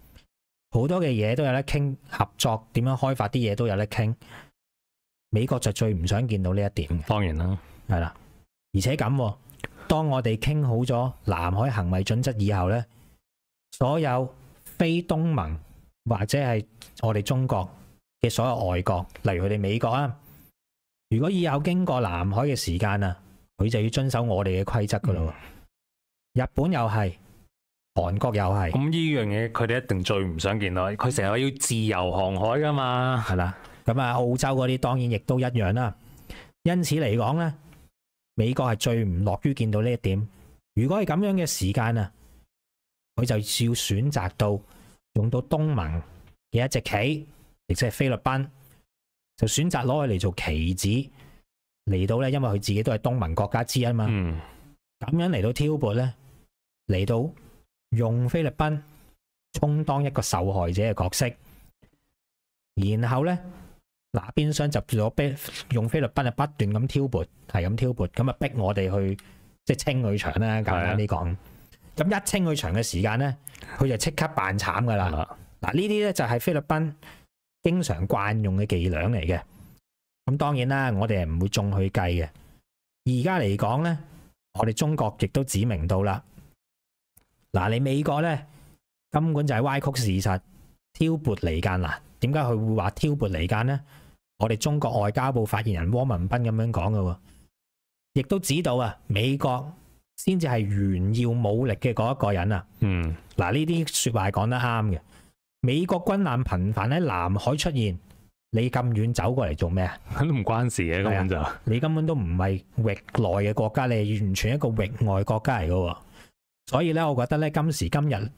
Speaker 2: 好多嘅嘢都有得傾，合作點樣開發啲嘢都有得傾。美國就最唔想見到呢一點嘅，當然啦，係啦。而且咁，當我哋傾好咗南海行為準則以後呢，所有非東盟或者係我哋中國嘅所有外國，例如佢哋美國啊，如果以後經過南海嘅時間啊，佢就要遵守我哋嘅規則噶啦。日本又係。韩国又系
Speaker 1: 咁呢样嘢，佢哋一定最唔想见到，佢成日要自由航海噶嘛，系啦。咁啊，澳洲嗰啲当然亦都
Speaker 2: 一样啦。因此嚟讲咧，美国系最唔乐于见到呢一点。如果系咁样嘅时间啊，佢就要选择到用到东盟嘅一只棋，亦即系菲律宾，就选择攞佢嚟做棋子嚟到咧，因为佢自己都系东盟国家之一嘛。咁样嚟到挑拨咧，嚟到。用菲律宾充当一个受害者嘅角色，然后咧，嗱，边商就做咗逼，用菲律宾啊不断咁挑拨，系咁挑拨，咁啊逼我哋去即系清佢场啦，简单啲讲。咁一清佢场嘅时间咧，佢就即刻扮惨噶啦。嗱，呢啲咧就系菲律宾经常惯用嘅伎俩嚟嘅。咁当然啦，我哋系唔会中佢计嘅。而家嚟讲咧，我哋中国亦都指明到啦。嗱，你美國咧，根本就係歪曲事實、挑撥離間啦。點解佢會話挑撥離間呢？我哋中國外交部發言人汪文斌咁樣講嘅，喎，亦都指到啊，美國先至係炫耀武力嘅嗰一個人啊。嗯，嗱呢啲説話講得啱嘅。美國軍艦頻繁喺南海出現，你咁遠走過嚟做咩啊？
Speaker 1: 都唔關事嘅根本就，
Speaker 2: 你根本都唔係域內嘅國家，你係完全一個域外國家嚟嘅喎。所以咧，我觉得咧，今时今日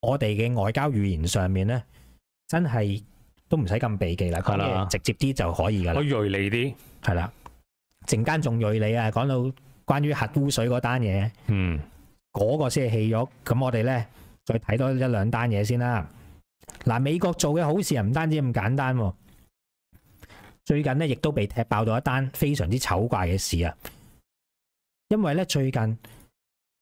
Speaker 2: 我哋嘅外交语言上面咧，真系都唔使咁避忌啦，讲嘢
Speaker 1: 直接啲就可以噶啦，锐利啲系啦，
Speaker 2: 阵间仲锐利啊！讲到关于核污水嗰单嘢，嗯，嗰个先系弃咗，咁我哋咧再睇多一两单嘢先啦。嗱，美国做嘅好事唔单止咁简单，最近咧亦都被踢爆到一单非常之丑怪嘅事啊，因为咧最近。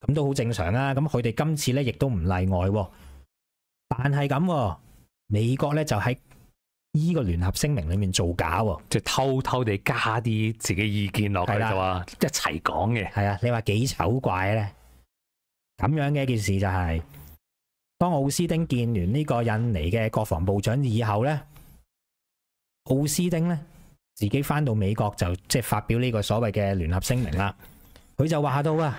Speaker 2: 咁都好正常啊！咁佢哋今次咧亦都唔例外，但系咁，美国咧就喺呢个联合声明里面造假，即系偷偷地加啲自己意见落去，就话一齐讲嘅。系啊，你话几丑怪咧？咁样嘅一件事就系，当奥斯丁见完呢个印尼嘅国防部长以后咧，奥斯丁咧自己翻到美国就即系发表呢个所谓嘅联合声明啦。佢就话到啊。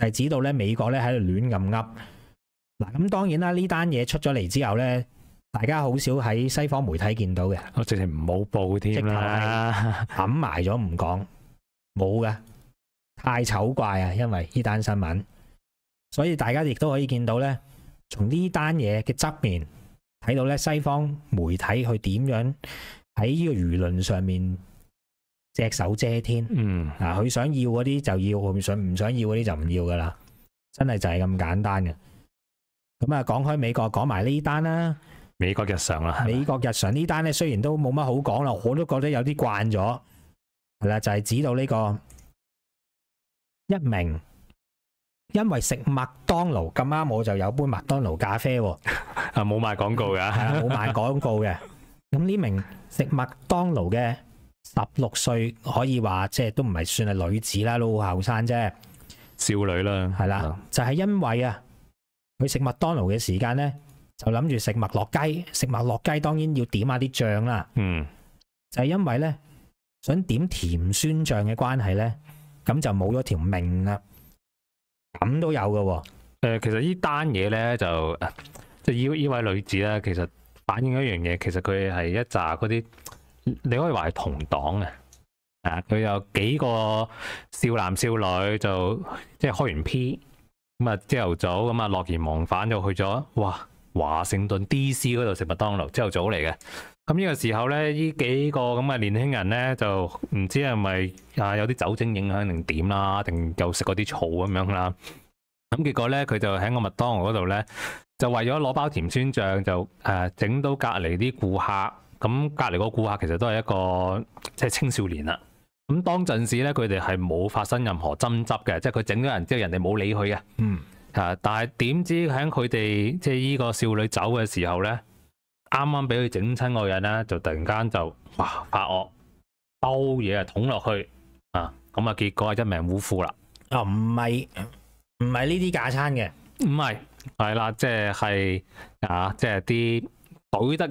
Speaker 2: 係指到咧美國咧喺度亂咁噏嗱，咁當然啦，呢單嘢出咗嚟之後咧，大家好少喺西方媒體見到嘅，我直情唔好報添啦，冚埋咗唔講，冇嘅，太醜怪啊！因為呢單新聞，所以大家亦都可以見到咧，從呢單嘢嘅側面睇到咧，西方媒體去點樣喺呢個輿論上面。隻手遮天，嗯，啊，佢想要嗰啲就要，佢想唔想要嗰啲就唔要噶啦，真系就係咁簡單嘅。咁啊，講開美國，講埋呢單啦。
Speaker 4: 美國日常啦，
Speaker 2: 美國日常呢單咧，雖然都冇乜好講啦，我都覺得有啲慣咗，系啦，就係指到呢個一名因為食麥當勞，咁啱我就有杯麥當勞咖啡喎，啊冇賣廣告㗎，系啊冇賣廣告嘅。咁呢名食麥當勞嘅。十六岁可以话即系都唔系算系女子啦，老后生啫。少女啦，系啦，就系因为啊，佢食麦当劳嘅时间咧，就谂住食麦乐鸡，食麦乐鸡当然要点下啲酱啦。嗯，就系因为咧想点甜酸酱嘅关系咧，咁就冇咗条命啦。咁都有噶喎。
Speaker 1: 诶，其实呢单嘢咧就即系呢位女子呢，其实反映一样嘢，其实佢系一扎嗰啲。你可以話係同黨啊！啊，佢有幾個少男少女就即係開完 P 咁啊，朝頭早咁啊，乐言忘返就去咗哇華盛頓 D.C. 嗰度食麥當勞朝頭早嚟嘅。咁呢個時候咧，呢幾個咁嘅年輕人咧就唔知係咪啊有啲酒精影響定點啦，定又食嗰啲醋咁樣啦。咁結果咧，佢就喺個麥當勞嗰度咧，就為咗攞包甜酸醬就诶整到隔離啲顧客。咁隔離個顧客其實都係一個即系青少年啦。咁當陣時咧，佢哋係冇發生任何爭執嘅，即係佢整咗人之後，人哋冇理佢嘅。嗯。吓，但係點知喺佢哋即係依個少女走嘅時候咧，啱啱俾佢整親嗰人咧，就突然間就哇發惡，兜嘢啊捅落去啊！咁啊，結果系一命呜呼啦。
Speaker 2: 啊！唔係唔係呢啲假餐嘅。
Speaker 1: 唔係，係啦，即係啊，即係啲怼得。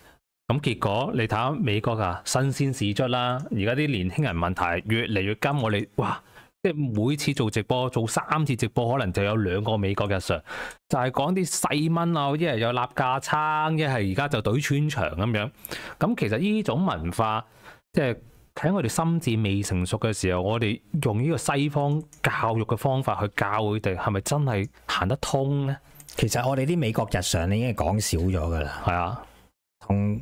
Speaker 1: 咁結果你睇下美國啊，新鮮事出啦！而家啲年輕人問題越嚟越金，我哋哇，即每次做直播，做三次直播可能就有兩個美國日常，就係講啲細蚊啊，一係有立架撐，一係而家就怼穿牆咁樣。咁其實呢種文化，即係喺我哋心智未成熟嘅時候，我哋用呢個西方教育嘅方法去教佢哋，係咪真係行得通呢？其實我哋啲美國日常你已經講少咗噶啦，係啊，
Speaker 2: 同。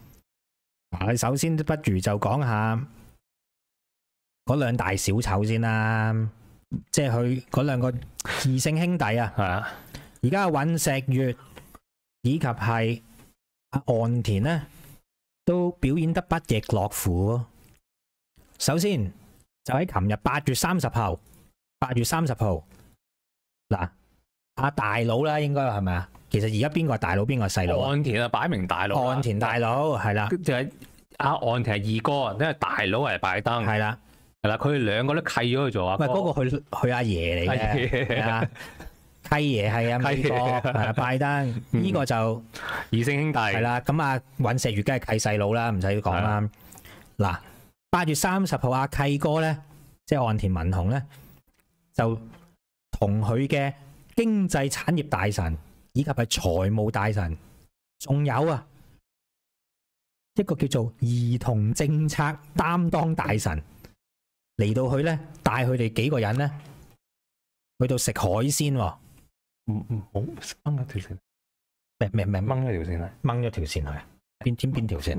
Speaker 2: 嗱，你首先不如就讲下嗰两大小丑先啦，即系佢嗰两个异性兄弟啊。而家尹石月以及系岸田咧，都表演得不亦乐乎。首先就喺琴日八月三十号，八月三十号嗱，阿大佬啦，应该系咪
Speaker 1: 啊？其实而家
Speaker 2: 边个系大佬，边个系细佬
Speaker 1: 岸田啊，摆明大佬。岸田大佬系啦，就系阿岸田二哥，因为大佬系拜登。系啦，系啦，佢哋两个都契咗去做啊。唔系
Speaker 2: 嗰个佢佢阿爷嚟嘅，契爷系啊，契哥系啊，拜登呢个就二姓兄弟系啦。咁啊，尹石月梗系契细佬啦，唔使讲啦。嗱，八月三十号，阿契哥咧，即系岸田文雄咧，就同佢嘅經濟產業大臣。以及系财务大臣，仲有啊一个叫做儿童政策担当大臣嚟到去咧，带佢哋几个人咧去到食海鲜。唔唔好掹一条线，咩咩咩掹一条线啦，掹咗条线去边天边条线，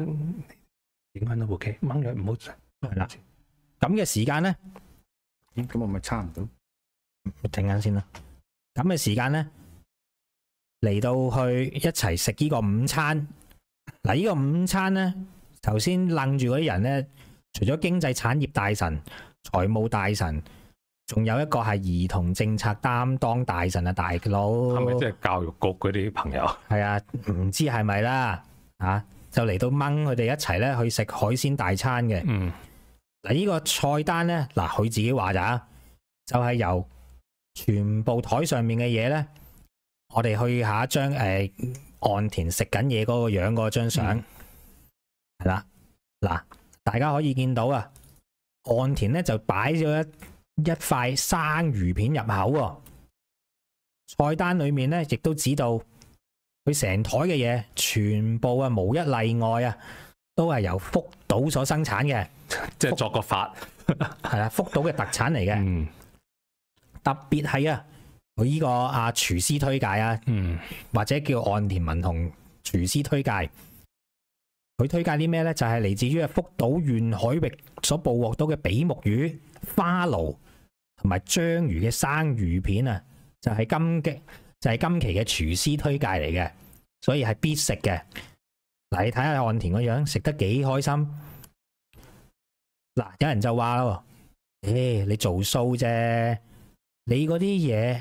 Speaker 2: 点翻都 OK，掹咗唔好系啦。咁嘅时间咧，咁我咪差唔到，停紧先啦。咁嘅时间咧。嚟到去一齐食呢个午餐，嗱呢个午餐呢，头先楞住嗰啲人呢，除咗经济产业大臣、财务大臣，仲有一个系儿童政策担当大臣啊大佬，系咪即系
Speaker 1: 教育局嗰啲朋友？
Speaker 2: 系啊，唔知系咪啦，啊，就嚟到掹佢哋一齐呢去食海鲜大餐嘅。嗯，嗱呢个菜单呢，嗱佢自己话咋，就系由全部台上面嘅嘢呢。我哋去下一張誒岸田食緊嘢嗰個樣嗰張相，係啦，嗱，大家可以見到啊，岸田咧就擺咗一一塊生魚片入口喎。菜單裏面咧亦都指到佢成台嘅嘢全部啊無一例外啊，都係由福島所生產嘅，即係作個法，係啦，福島嘅特產嚟嘅，特別係啊。佢呢个阿厨师推介啊，或者叫岸田文同厨师推介，佢推介啲咩呢？就系嚟自于福岛县海域所捕获到嘅比目鱼、花鲈同埋章鱼嘅生鱼片啊！就系今嘅就系今期嘅厨师推介嚟嘅，所以系必食嘅。嗱，你睇下岸田个样，食得几开心。嗱，有人就话啦，诶，你做数啫，你嗰啲嘢。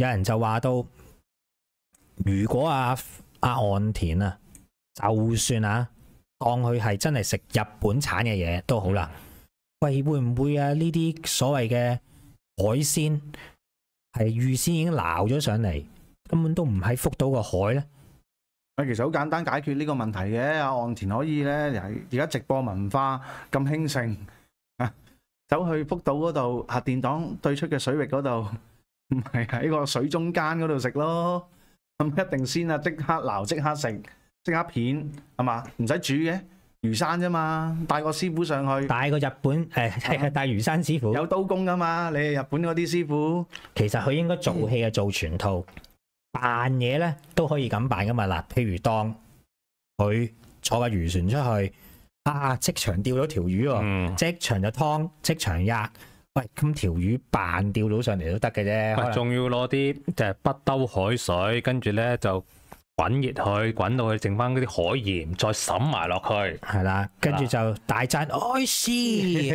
Speaker 2: 有人就话到，如果啊啊岸田啊，就算啊当佢系真系食日本产嘅嘢都好啦，喂，会唔会啊呢啲所谓嘅海鲜系预先已经捞咗上嚟，根本都唔喺
Speaker 3: 福岛个海咧？其实好简单解决呢个问题嘅，阿岸田可以咧，而而家直播文化咁兴盛，啊，走去福岛嗰度核电党对出嘅水域嗰度。唔系喺个水中间嗰度食咯，咁一定先啊！即刻捞，即刻食，即刻片，系嘛？唔使煮嘅，鱼生啫嘛！带个师傅上去，带个日本诶，带 鱼生师傅，有刀工噶嘛？你日本嗰啲师傅，其实佢应该做戏啊，做全套，扮
Speaker 2: 嘢咧都可以咁扮噶嘛！嗱，譬如当佢坐个渔船出去，啊，即场钓咗条鱼喎，即场就劏，即场压。喂，咁条鱼扮钓到上嚟都得嘅啫。
Speaker 1: 仲要攞啲就系不兜海水，跟住咧就滚热佢，滚到佢剩翻嗰啲海盐，再沈埋落去。系啦，跟住就大赞开司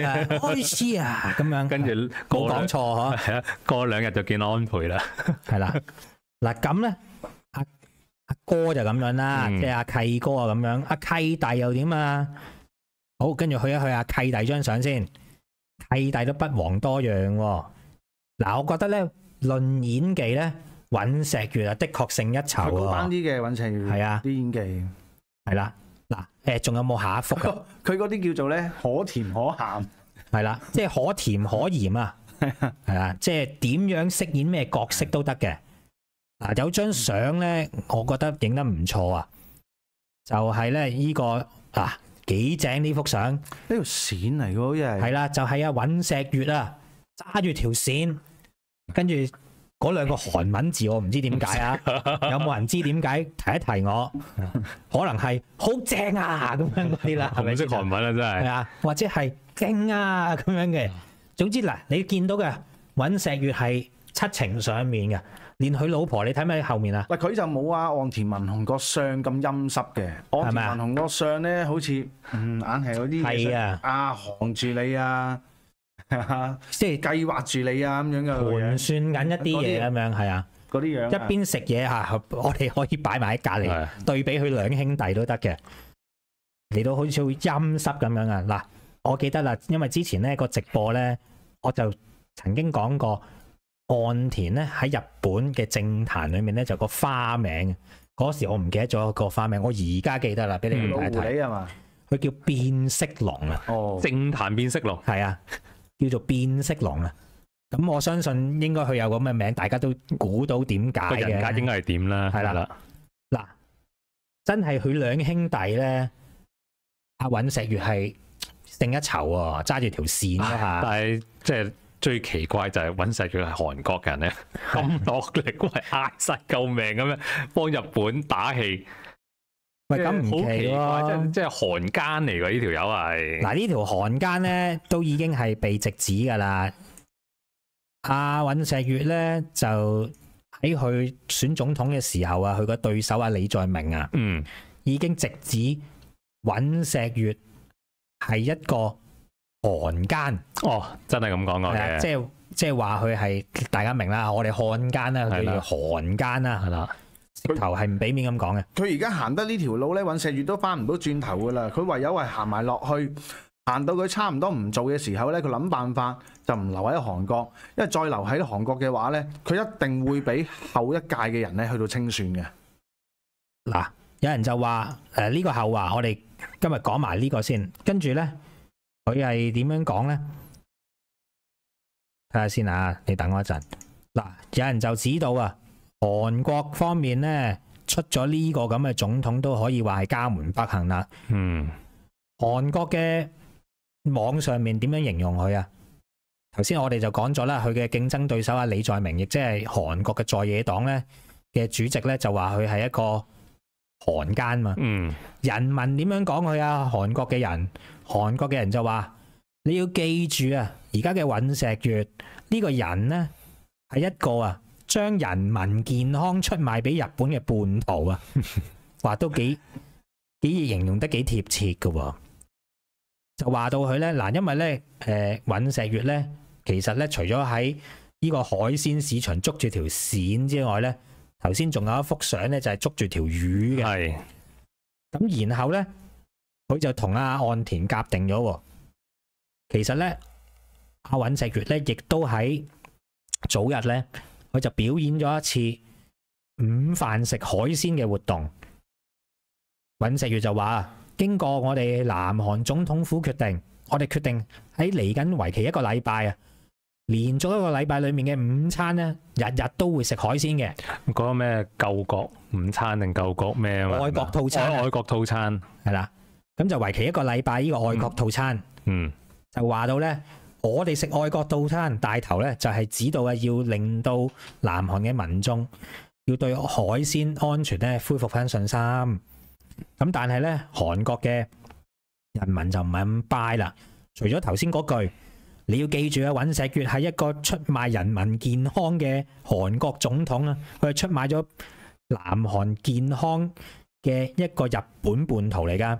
Speaker 1: 啊，开 啊，咁样。跟住冇讲错 嗬，过两日就见安培啦。系啦，嗱咁咧，阿
Speaker 2: 阿哥就咁样啦，即系阿契哥啊咁样，阿契弟又点啊？好，跟住去一去阿契弟张相先。契弟都不遑多样嗱，我觉得咧论演技咧，尹石月啊的确胜一筹啊，嗰班啲嘅尹石月系啊啲演技系啦嗱，诶仲有冇下一幅啊？
Speaker 3: 佢嗰啲叫做咧可甜可咸
Speaker 2: 系啦，即系可甜可盐啊系 啊，即系点样饰演咩角色都得嘅嗱，有张相咧，我觉得影得唔错啊，就系咧呢个啊几正呢幅相？呢条线嚟嘅，好似系。系啦，就系啊！尹石月啊，揸住条线，跟住嗰两个韩文字，我唔知点解
Speaker 4: 啊！
Speaker 2: 有冇人知点解？提一提我，可能系好正啊！咁样嗰啲啦，系 咪？识韩文啊，真系。系啊，或者系惊啊咁样嘅。总之嗱，你见到
Speaker 3: 嘅尹石月系。七情上面嘅，連佢老婆，你睇唔喺後面啊？喂，佢就冇啊。岸田文雄個相咁陰濕嘅，岸田文雄個相咧好似嗯眼系有啲係啊，啊，行住你啊，即係計劃住你啊咁樣嘅盤算緊一啲嘢咁樣係啊，嗰啲樣一邊食嘢嚇，
Speaker 2: 我哋可以擺埋喺隔離對比佢兩兄弟都得嘅，嚟到好似會陰濕咁樣啊。嗱，我記得啦，因為之前咧個直播咧，我就曾經講過。岸田咧喺日本嘅政壇裏面咧就個花名，嗰時我唔記得咗個花名，我而家記得啦，俾你睇睇啊嘛。佢叫變色龙啊！哦，政壇
Speaker 1: 變色龙系啊，
Speaker 2: 叫做變色龙啊。咁我相信應該佢有個咩名，大家都估到點解嘅。家人格應該係
Speaker 1: 點啦？係啦。
Speaker 2: 嗱，真係佢兩兄弟咧，阿尹石月係勝一籌啊，揸住條線啦但
Speaker 1: 系即系。最奇怪就係尹石月係韓國人咧，咁落力，嗌晒救命咁樣幫日本打氣，唔奇真即係韓奸嚟喎呢條友係。嗱呢
Speaker 2: 條韓奸咧都已經係被直指噶啦。阿尹石月咧就喺佢選總統嘅時候啊，佢個對手阿李在明啊，嗯，已經直指尹石月係一個。汉奸哦，
Speaker 1: 真系咁讲嘅，即系
Speaker 2: 即系话佢系大家明啦。我哋汉奸啦，叫做韩奸啦，系啦，
Speaker 3: 头系唔俾面咁讲嘅。佢而家行得呢条路咧，尹石月都翻唔到转头噶啦。佢唯有系行埋落去，行到佢差唔多唔做嘅时候咧，佢谂办法就唔留喺韩国，因为再留喺韩国嘅话咧，佢一定会俾后一届嘅人咧去到清算嘅。嗱，有人就话诶呢个后话，我哋今日讲埋呢
Speaker 2: 个先，跟住咧。佢系点样讲呢？睇下先啊，你等我一阵。嗱，有人就指到啊，韩国方面呢，出咗呢个咁嘅总统都可以话系家门不幸啦。嗯，韩国嘅网上面点样形容佢啊？头先我哋就讲咗啦，佢嘅竞争对手啊李在明，亦即系韩国嘅在野党呢嘅主席呢，就话佢系一个韩奸嘛。嗯，人民点样讲佢啊？韩国嘅人。韓國嘅人就話：你要記住啊，而家嘅尹石月呢個人呢，係一個啊，將人民健康出賣俾日本嘅叛徒啊！話都幾几易形容得幾貼切噶，就話到佢呢，嗱，因為呢誒尹石月呢，其實呢，除咗喺呢個海鮮市場捉住條線之外呢，頭先仲有一幅相呢，就係捉住條魚嘅。系咁，然後呢。佢就同阿岸田夹定咗。其实呢，阿尹石月呢亦都喺早日呢，佢就表演咗一次午饭食海鲜嘅活动。尹石月就话经过我哋南韩总统府决定，我哋决定喺嚟紧为期一个礼拜啊，连续一个礼拜里面嘅午餐呢，
Speaker 1: 日日都会食海鲜嘅。嗰个咩救国午餐定救国咩啊？外国套餐，外国套餐系啦。咁就为期一个
Speaker 2: 礼拜呢个外国套餐，嗯，就话到呢，我哋食外国套餐，带头呢，就系指导啊，要令到南韩嘅民众要对海鲜安全呢恢复翻信心。咁但系呢，韩国嘅人民就唔系咁拜啦。除咗头先嗰句，你要记住啊，尹石月系一个出卖人民健康嘅韩国总统啊，佢系出卖咗南韩健康嘅一个日本叛徒嚟噶。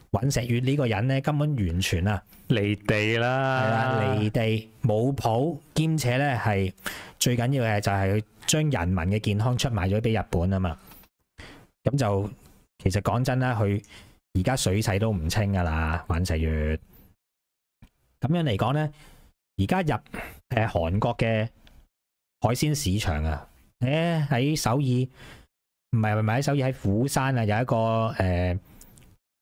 Speaker 2: 尹石月呢个人咧，根本完全啊，离地啦，离地冇谱，兼且咧系最紧要嘅就系佢将人民嘅健康出卖咗俾日本啊嘛。咁就其实讲真啦，佢而家水势都唔清噶啦，尹石月。咁样嚟讲咧，而家入诶韩国嘅海鲜市场啊，诶喺首尔唔系唔系喺首尔喺釜山啊，有一个诶。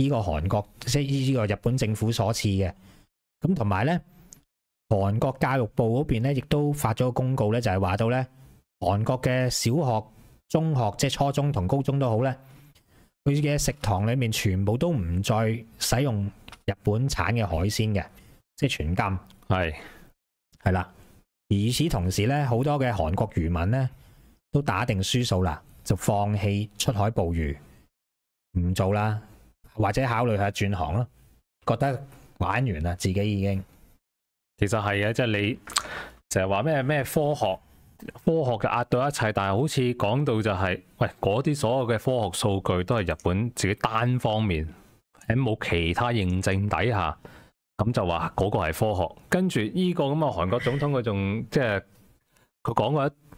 Speaker 2: 呢個韓國即系依個日本政府所赐嘅，咁同埋咧，韓國教育部嗰邊咧亦都發咗個公告咧，就係話到咧，韓國嘅小學、中學即系初中同高中都好咧，佢嘅食堂里面全部都唔再使用日本產嘅海鮮嘅，即系全禁。係係啦，而此同時咧，好多嘅韓國漁民咧都打定輸數啦，就放棄出海捕魚，
Speaker 1: 唔做啦。或者考慮下轉行啦，覺得玩完啦，自己已經其實係啊，即係你就日話咩咩科學科學嘅壓到一切，但係好似講到就係喂嗰啲所有嘅科學數據都係日本自己單方面喺冇其他認證底下咁就話嗰個係科學，跟住呢個咁啊韓國總統佢仲即係佢講过一。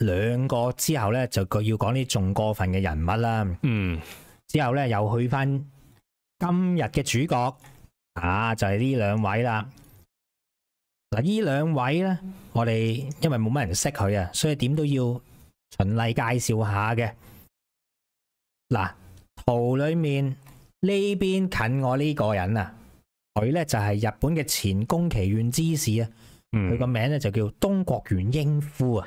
Speaker 2: 两个之后咧，就佢要讲啲仲过分嘅人物啦。嗯，之后咧又去翻今日嘅主角啊，就系呢两位啦。嗱，呢两位咧，我哋因为冇乜人识佢啊，所以点都要循例介绍下嘅。嗱，图里面呢边近我呢个人啊，佢咧就系日本嘅前宫崎县知事啊。佢个名咧就叫东国元英夫啊。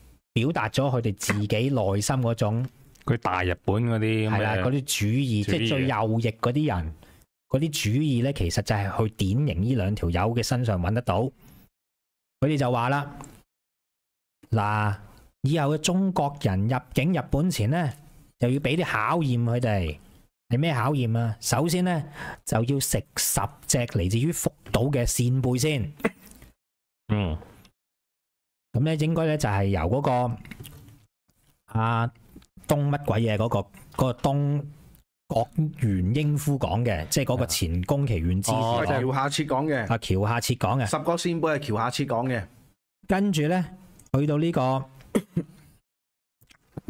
Speaker 2: 表达咗佢哋自己内心嗰种，
Speaker 1: 佢大日本嗰啲系啦，嗰啲
Speaker 2: 主義即系最右翼嗰啲人，嗰啲主意咧，其实就系去典型呢两条友嘅身上揾得到。佢哋就话啦，嗱，以后嘅中国人入境日本前咧，又要俾啲考验佢哋。系咩考验啊？首先咧，就要食十只嚟自于福岛嘅扇贝先。嗯。咁咧，应该咧就系由嗰个阿东乜鬼嘢嗰个个东国元英夫讲嘅，即系嗰个前宫崎元之士讲哦，桥
Speaker 3: 下切讲嘅。啊，桥下切讲嘅。十个先辈系桥下切讲嘅。
Speaker 2: 跟住咧，去到呢个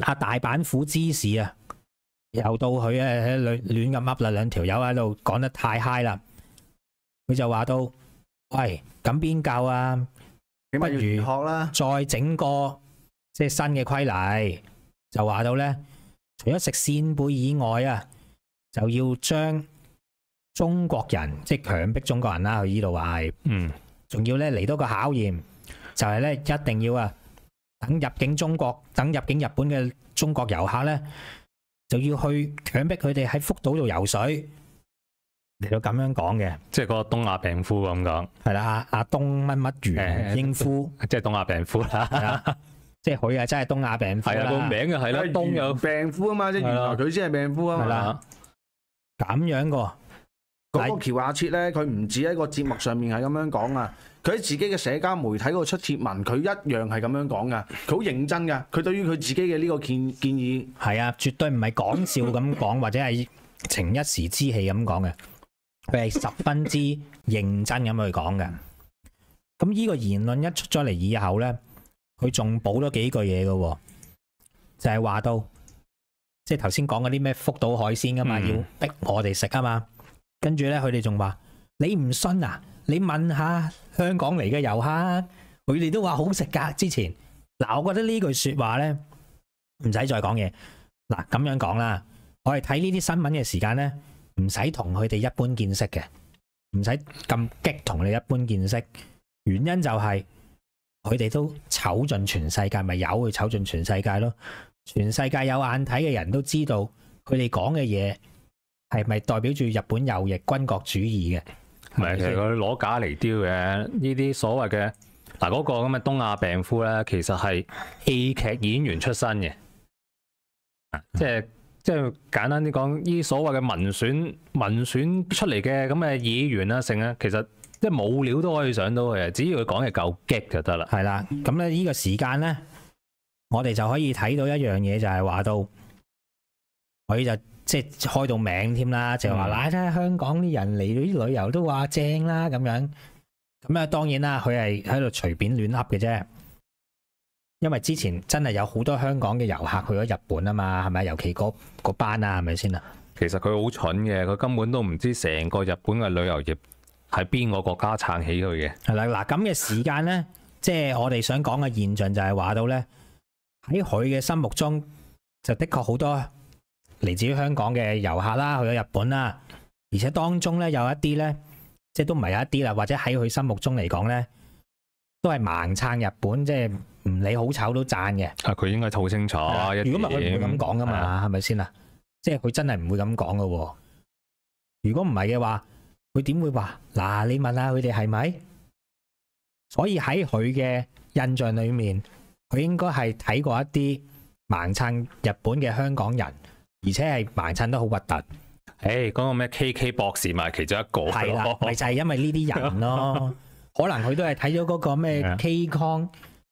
Speaker 2: 阿 大阪府知士啊，又到佢啊喺乱乱咁 u 啦，两条友喺度讲得太嗨啦，佢就话到喂咁边教啊？
Speaker 3: 不如学
Speaker 2: 啦，再整個即係新嘅規例，就話到咧，除咗食扇貝以外啊，就要將中國人即系強迫中國人啦去依度話係，嗯，仲要咧嚟多個考驗，就係咧一定要啊，等入境中國、等入境日本嘅中國遊客咧，就要去強迫佢哋喺福島度游水。嚟到咁樣講嘅，
Speaker 1: 即係嗰個東亞病夫咁講係啦。阿阿東乜乜如英夫，即係東亞病夫啦。即係佢啊，真係東亞病
Speaker 2: 夫。係啊，個名啊係啦，東有
Speaker 3: 病夫啊嘛，即係原來佢先係病夫啊嘛。咁樣個郭橋亞切咧，佢唔止喺個節目上面係咁樣講啊，佢喺自己嘅社交媒體嗰度出帖文，佢一樣係咁樣講噶。佢好認真噶，佢對於佢自己嘅呢個建建議係啊，絕對唔係講笑咁講，或者係情一時之氣咁講
Speaker 2: 嘅。佢系十分之認真咁去講嘅，咁呢個言論一出咗嚟以後咧，佢仲補咗幾句嘢嘅，就係話到，即系頭先講嗰啲咩福島海鮮噶嘛，要逼我哋食啊嘛，跟住咧佢哋仲話你唔信啊？你問下香港嚟嘅遊客，佢哋都話好食噶。之前嗱，我覺得呢句说話咧，唔使再講嘢。嗱，咁樣講啦，我哋睇呢啲新聞嘅時間咧。唔使同佢哋一般見識嘅，唔使咁激同你一般見識。原因就係佢哋都丑盡全世界，咪有去丑盡全世界咯。全世界有眼睇嘅人都知道佢哋講嘅嘢係咪代表住日本
Speaker 1: 右翼軍國主義嘅？唔係，其实佢攞假嚟丢嘅。呢啲所謂嘅嗱嗰個咁嘅東亞病夫咧，其實係戏劇演員出身嘅，即係。即係簡單啲講，依所謂嘅民選，民選出嚟嘅咁嘅議員啊，剩啊，其實即係冇料都可以上到去嘅，只要佢講嘢夠激就得啦。係啦，咁咧依個時間咧，我哋就可以睇到一樣嘢，就
Speaker 2: 係話到佢就即係開到名添啦，就話嗱睇下香港啲人嚟到啲旅遊都話正啦咁樣。咁啊當然啦，佢係喺度隨便亂笠嘅啫。因为之前真系有好多香港嘅游客去
Speaker 1: 咗日本啊嘛，系咪尤其嗰嗰班啊，系咪先啊？其实佢好蠢嘅，佢根本都唔知成个日本嘅旅游业喺边个国家撑起佢嘅。系啦，嗱咁嘅时间
Speaker 2: 呢，即系我哋想讲嘅现象就系话到呢，喺佢嘅心目中就的确好多嚟自于香港嘅游客啦，去咗日本啦，而且当中呢，有一啲呢，即系都唔系有一啲啦，或者喺佢心目中嚟讲呢，都系盲撑日本，即系。唔理好醜都讚嘅，
Speaker 1: 啊佢應該好清楚，如果唔係佢唔會咁講噶嘛，係咪先啊？
Speaker 2: 即係佢真係唔會咁講噶喎。如果唔係嘅話，佢點會話？嗱，你問下佢哋係咪？所以喺佢嘅印象里面，佢應該係睇過一啲盲撑日本嘅香港人，而且係盲撑得好核突。
Speaker 1: 诶，嗰個咩 K K 博士咪其中一個？係啦，咪就係
Speaker 2: 因為呢啲人咯。可能佢都係睇咗嗰個咩 K Kong。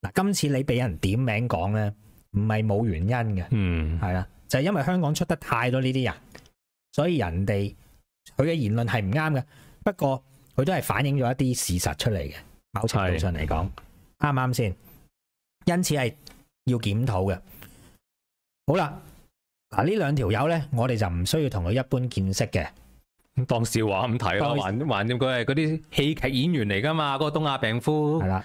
Speaker 2: 嗱，今次你俾人点名讲咧，唔系冇原因嘅，嗯，系啦，就系因为香港出得太多呢啲人，所以人哋佢嘅言论系唔啱嘅，不过佢都系反映咗一啲事实出嚟嘅，某程度上嚟讲，啱唔啱先？因此系要检讨嘅。好啦，嗱呢两条友咧，我哋就唔需要同佢一般见识嘅。当笑话咁睇咯，还
Speaker 1: 还掂佢系嗰啲戏剧演员嚟噶嘛，嗰个东亚病夫系啦。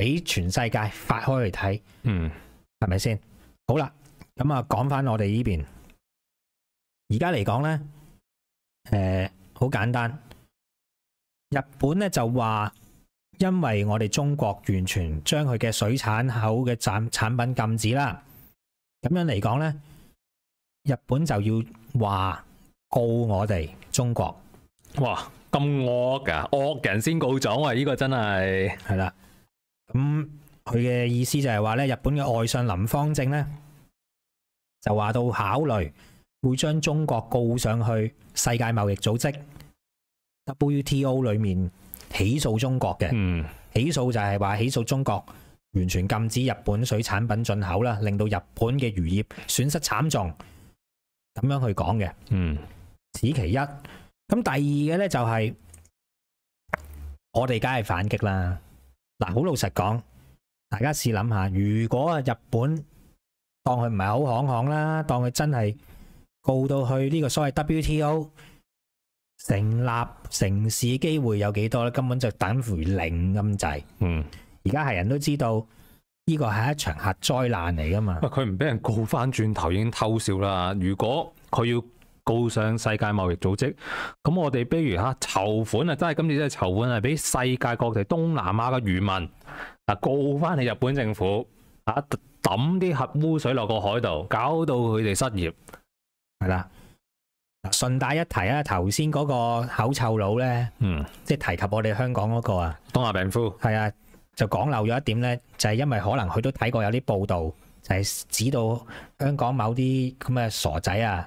Speaker 2: 俾全世界發開嚟睇，嗯，係咪先？好啦，咁啊，講翻我哋呢邊而家嚟講呢，誒，好簡單。日本呢就話，因為我哋中國完全將佢嘅水產口嘅產產品禁止啦，咁樣嚟講呢，日本就要話告我哋中國。
Speaker 1: 哇，咁惡噶，惡人先告狀，呢個真係係啦。咁佢嘅意思
Speaker 2: 就系话咧，日本嘅外相林方正咧，就话到考虑会将中国告上去世界贸易组织 WTO 里面起诉中国嘅，起诉就系话起诉中国完全禁止日本水产品进口啦，令到日本嘅渔业损失惨重，咁样去讲嘅。嗯，此其一。咁第二嘅咧就系我哋梗系反击啦。嗱，好老实讲，大家试谂下，如果啊日本当佢唔系好行行啦，当佢真系告到去呢个所谓 WTO 成立城市机会有几多咧？根本就等乎零咁滞。嗯，而家系人都知道呢个系一场核灾难嚟噶
Speaker 1: 嘛。佢唔俾人告翻转头已经偷笑啦。如果佢要。報上世界貿易組織咁，我哋比如吓籌款啊，真係今次真係籌款係俾世界各地東南亞嘅漁民啊告翻你日本政府啊，抌啲核污水落個海度，搞到佢哋失業系啦。順帶一提啊，頭先嗰個口臭佬咧，嗯，即
Speaker 2: 係提及我哋香港嗰個啊，東亞病夫係啊，就講漏咗一點咧，就係因為可能佢都睇過有啲報道，就係指到香港某啲咁嘅傻仔啊。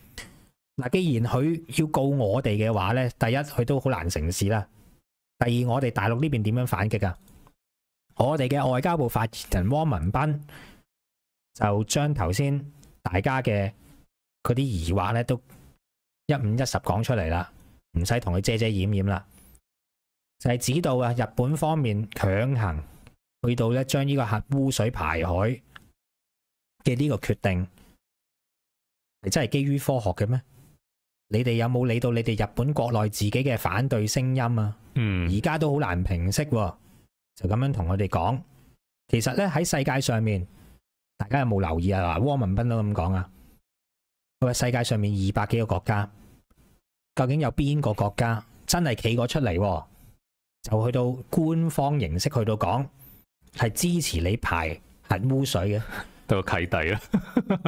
Speaker 2: 嗱，既然佢要告我哋嘅話咧，第一佢都好難成事啦。第二，我哋大陸呢邊點樣反擊啊？我哋嘅外交部發言人汪文斌就將頭先大家嘅嗰啲疑話咧，都一五一十講出嚟啦，唔使同佢遮遮掩掩啦。就係指到啊，日本方面強行去到咧，將呢個核污水排海嘅呢個決定，係真係基於科學嘅咩？你哋有冇理到你哋日本国内自己嘅反对声音啊？嗯，而家都好难平息，就咁样同我哋讲。其实咧喺世界上面，大家有冇留意啊？嗱，汪文斌都咁讲啊，佢话世界上面二百几个国家，究竟有边个国家真系企过出嚟，就去到官方形式去到讲系支持你排核污水嘅，都契弟啦。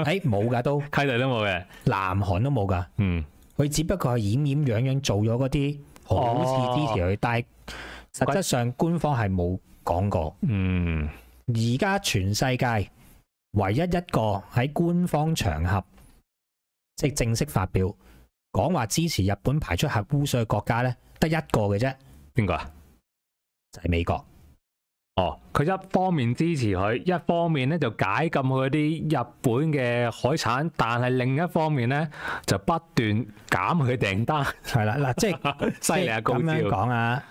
Speaker 2: 诶，冇噶都，契弟都冇嘅，南韩都冇噶，嗯。佢只不過係掩掩隱隱做咗嗰啲好似支持佢，但係實質上官方係冇講過。嗯，而家全世界唯一一個喺官方場合即係正式發表講話支持日本排出核污水嘅國家咧，得一個嘅啫。邊個啊？就係美國。
Speaker 1: 哦，佢一方面支持佢，一方面咧就解禁佢啲日本嘅海产，但系另一方面咧就不断减佢订单。系啦，嗱，即系 犀利啊！咁样讲啊，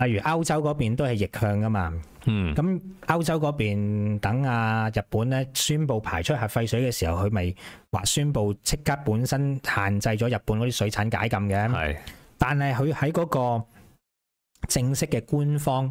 Speaker 1: 例如欧洲嗰边都系逆向噶
Speaker 2: 嘛。嗯，咁欧洲嗰边等啊日本咧宣布排出核废水嘅时候，佢咪话宣布即刻本身限制咗日本嗰啲水产解禁嘅。系，但系佢喺嗰个正式嘅官方。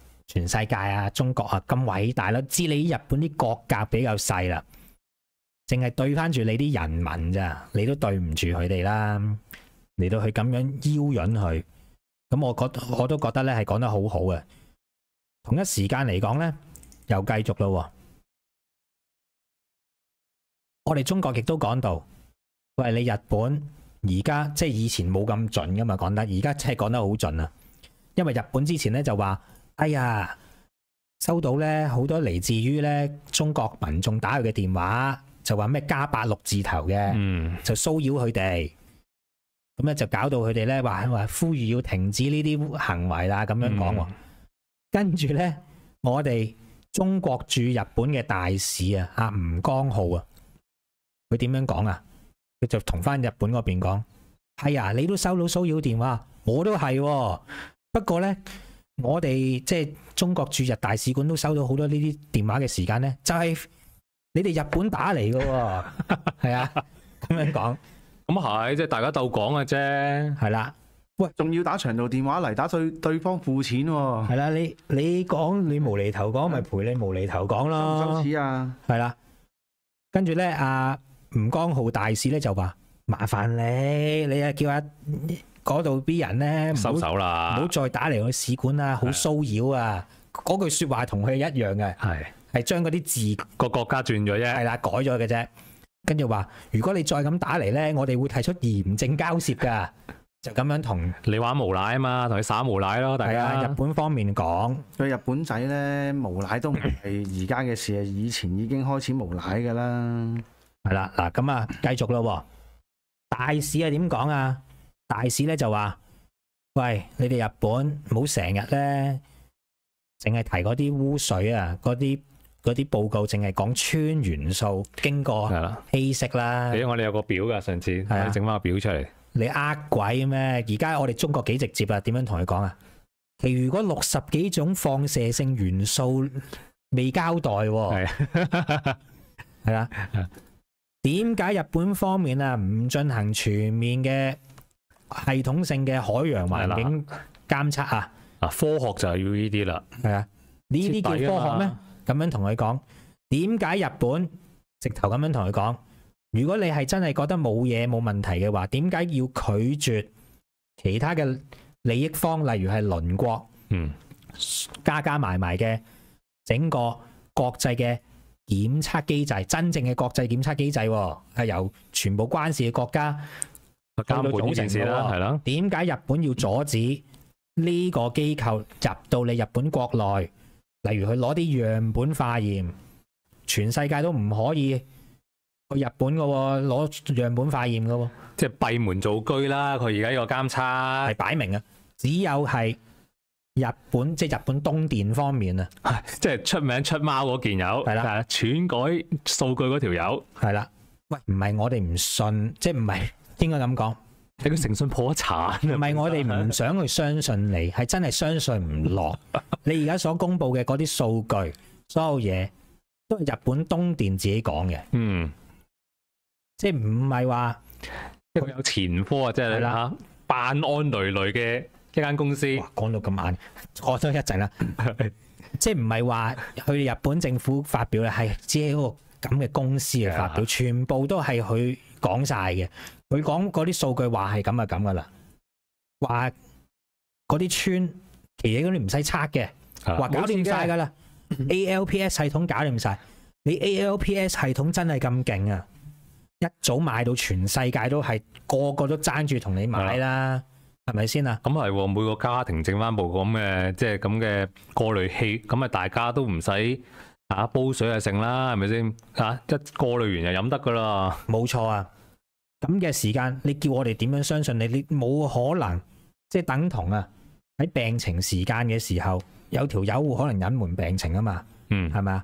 Speaker 2: 全世界啊，中國啊咁偉大啦，知你日本啲國格比較細啦，淨係對翻住你啲人民咋，你都對唔住佢哋啦。嚟到佢咁樣邀引佢，咁我觉我都覺得咧係講得好好嘅。同一時間嚟講咧，又繼續咯。我哋中國亦都講到，喂你日本而家即係以前冇咁準噶嘛，講得而家即係講得好準啊，因為日本之前咧就話。哎呀，收到咧好多嚟自于咧中国民众打佢嘅电话，就话咩加八六字头嘅，就骚扰佢哋，咁咧就搞到佢哋咧话话呼吁要停止呢啲行为啦，咁样讲喎。跟住咧，我哋中国驻日本嘅大使啊，阿吴光浩啊，佢点样讲啊？佢就同翻日本嗰边讲，系啊，你都收到骚扰电话，我都系，不过咧。我哋即系中国驻日大使馆都收到好多呢啲电话嘅时间咧，就系
Speaker 3: 你哋日本打嚟嘅，系 啊，咁样讲。咁系，即系大家斗讲嘅啫。系啦，喂，仲要打长途电话嚟，打对对方付钱。系啦，你你讲你无厘头讲，咪陪你无厘头讲咯。周此啊。
Speaker 2: 系啦，跟住咧，阿吴江浩大使咧就话麻烦你，你啊叫阿。嗰度啲人咧，手啦，唔好再打嚟我使馆啦，好骚扰啊！嗰句说话同佢一样嘅，系系将嗰啲字个国家转咗啫，系啦改咗嘅啫。跟住话，如果你再咁打嚟咧，我哋会提出严正
Speaker 1: 交涉噶。就咁样同你玩无赖啊嘛，同你耍无赖咯，大家。系啊，日
Speaker 3: 本方面讲，佢日本仔咧无赖都唔系而家嘅事啊，以前已经开始无赖噶啦。系啦，嗱咁啊，继续咯。大使
Speaker 2: 系点讲啊？大使咧就話：，喂，你哋日本冇成日咧，淨係提嗰啲污水啊，嗰啲嗰啲報告淨係講穿元素經過稀释啦。誒，
Speaker 1: 我哋有個表噶上次，我整翻個表出嚟。
Speaker 2: 你呃鬼咩？而家我哋中國幾直接啊？點樣同佢講啊？如果六十幾種放射性元素未交代，係啦，點解日本方面啊唔進行全面嘅？系統性嘅海洋環境監測啊！啊，科
Speaker 1: 學就係要呢啲啦。
Speaker 2: 系啊，呢啲叫科學咩？咁樣同佢講，點解日本直頭咁樣同佢講？如果你係真係覺得冇嘢冇問題嘅話，點解要拒絕其他嘅利益方，例如係鄰國？嗯，加加埋埋嘅整個國際嘅檢測機制，真正嘅國際檢測機制係由全部關事嘅國家。監管人士啦，係啦。點解日本要阻止呢個機構入到你日本國內？例如佢攞啲樣本化驗，全世界都唔可以去日本個攞樣本化驗噶。喎。
Speaker 1: 即係閉門造車啦！佢而家呢個監測係擺明啊，只有係
Speaker 2: 日本，即系日本東電方面啊。
Speaker 1: 即係出名出貓嗰件有，係啦，篡改數據嗰條友係啦。喂，唔係我哋唔信，即系唔係？
Speaker 2: 應該咁講，你個誠信破产產。唔係我哋唔想去相信你，係真係相信唔落。你而家所公佈嘅嗰啲數據，所有嘢都係日本東電自己講嘅。
Speaker 4: 嗯，
Speaker 1: 即系唔係話一個有前科啊？即係啦，辦案累累嘅一間公司。講到咁晏，
Speaker 2: 坐多一陣啦。即系唔係話佢日本政府發表嘅係只系嗰個咁嘅公司嚟發表，全部都係佢講晒嘅。佢講嗰啲數據話係咁就咁噶啦，話嗰啲村嘢嗰啲唔使测嘅，話搞掂晒噶啦。ALPS 系統搞掂晒，你 ALPS 系統真係咁勁啊！一早買到全世界都係個個都爭住同你買啦，係咪先啊？
Speaker 1: 咁係每個家庭整翻部咁嘅即係咁嘅過濾器，咁啊大家都唔使啊煲水啊剩啦，係咪先吓一過濾完就飲得噶啦，冇錯啊！咁嘅时间，你
Speaker 2: 叫我哋点样相信你？你冇可能即系等同啊！喺病情时间嘅时候，有条友可能隐瞒病情啊嘛，嗯，系咪啊？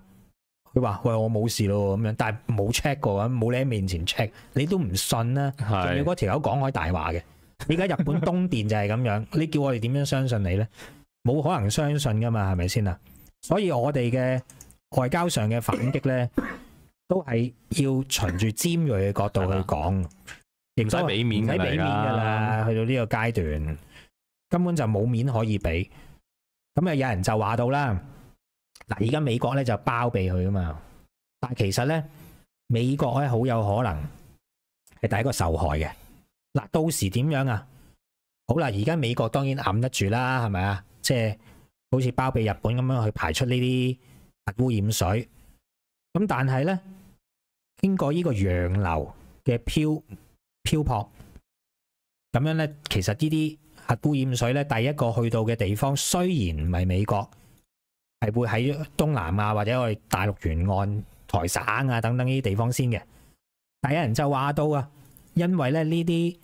Speaker 2: 佢话喂我冇事咯咁样，但系冇 check 过，冇你喺面前 check，你都唔信啦。仲你嗰条友讲开大话嘅。而家日本东电就系咁样，你叫我哋点样相信你呢？冇可能相信噶嘛，系咪先啊？所以我哋嘅外交上嘅反击呢。都系要循住尖锐嘅角度去讲，唔使俾面噶啦，去到呢个阶段，根本就冇面可以俾。咁啊，有人就话到啦，嗱，而家美国咧就包庇佢啊嘛，但系其实咧，美国咧好有可能系第一个受害嘅。嗱，到时点样啊？好啦，而家美国当然揞得住啦，系咪啊？即系好似包庇日本咁样去排出呢啲核污染水，咁但系咧？经过呢个洋流嘅漂漂泊，咁样咧，其实呢啲核污染水咧，第一个去到嘅地方虽然唔系美国，系会喺东南亚或者去大陆沿岸、台省啊等等呢啲地方先嘅。第一人就话到啊，因为咧呢啲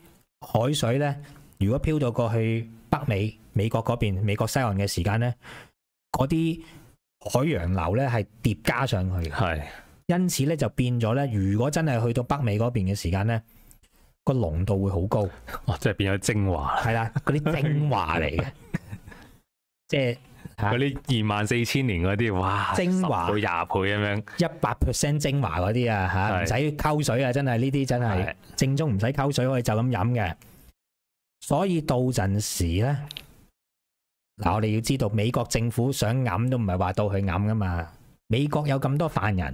Speaker 2: 海水咧，如果漂到过去北美、美国嗰边、美国西岸嘅时间咧，嗰啲海洋流咧系叠加上去嘅。因此咧就变咗咧，如果真系去到北美嗰边嘅时间咧，个浓度会
Speaker 1: 好高。哦，即系变咗精华。系啦，嗰啲精华嚟嘅，
Speaker 2: 即
Speaker 1: 系嗰啲二万四千年嗰啲，哇，精华到廿倍咁样，一百 percent 精华嗰啲啊吓，唔
Speaker 2: 使沟水啊，真系呢啲真系正宗，唔使沟水可以就咁饮嘅。所以到阵时咧，嗱我哋要知道美国政府想饮都唔系话到去饮噶嘛，美国有咁多犯人。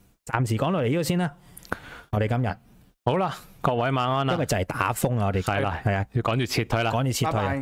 Speaker 2: 暫時講落嚟呢個先啦。我哋今日好啦，各位晚安啦。今日就係打風啊，我哋系啦，係啊，要趕住撤退啦，趕住撤退。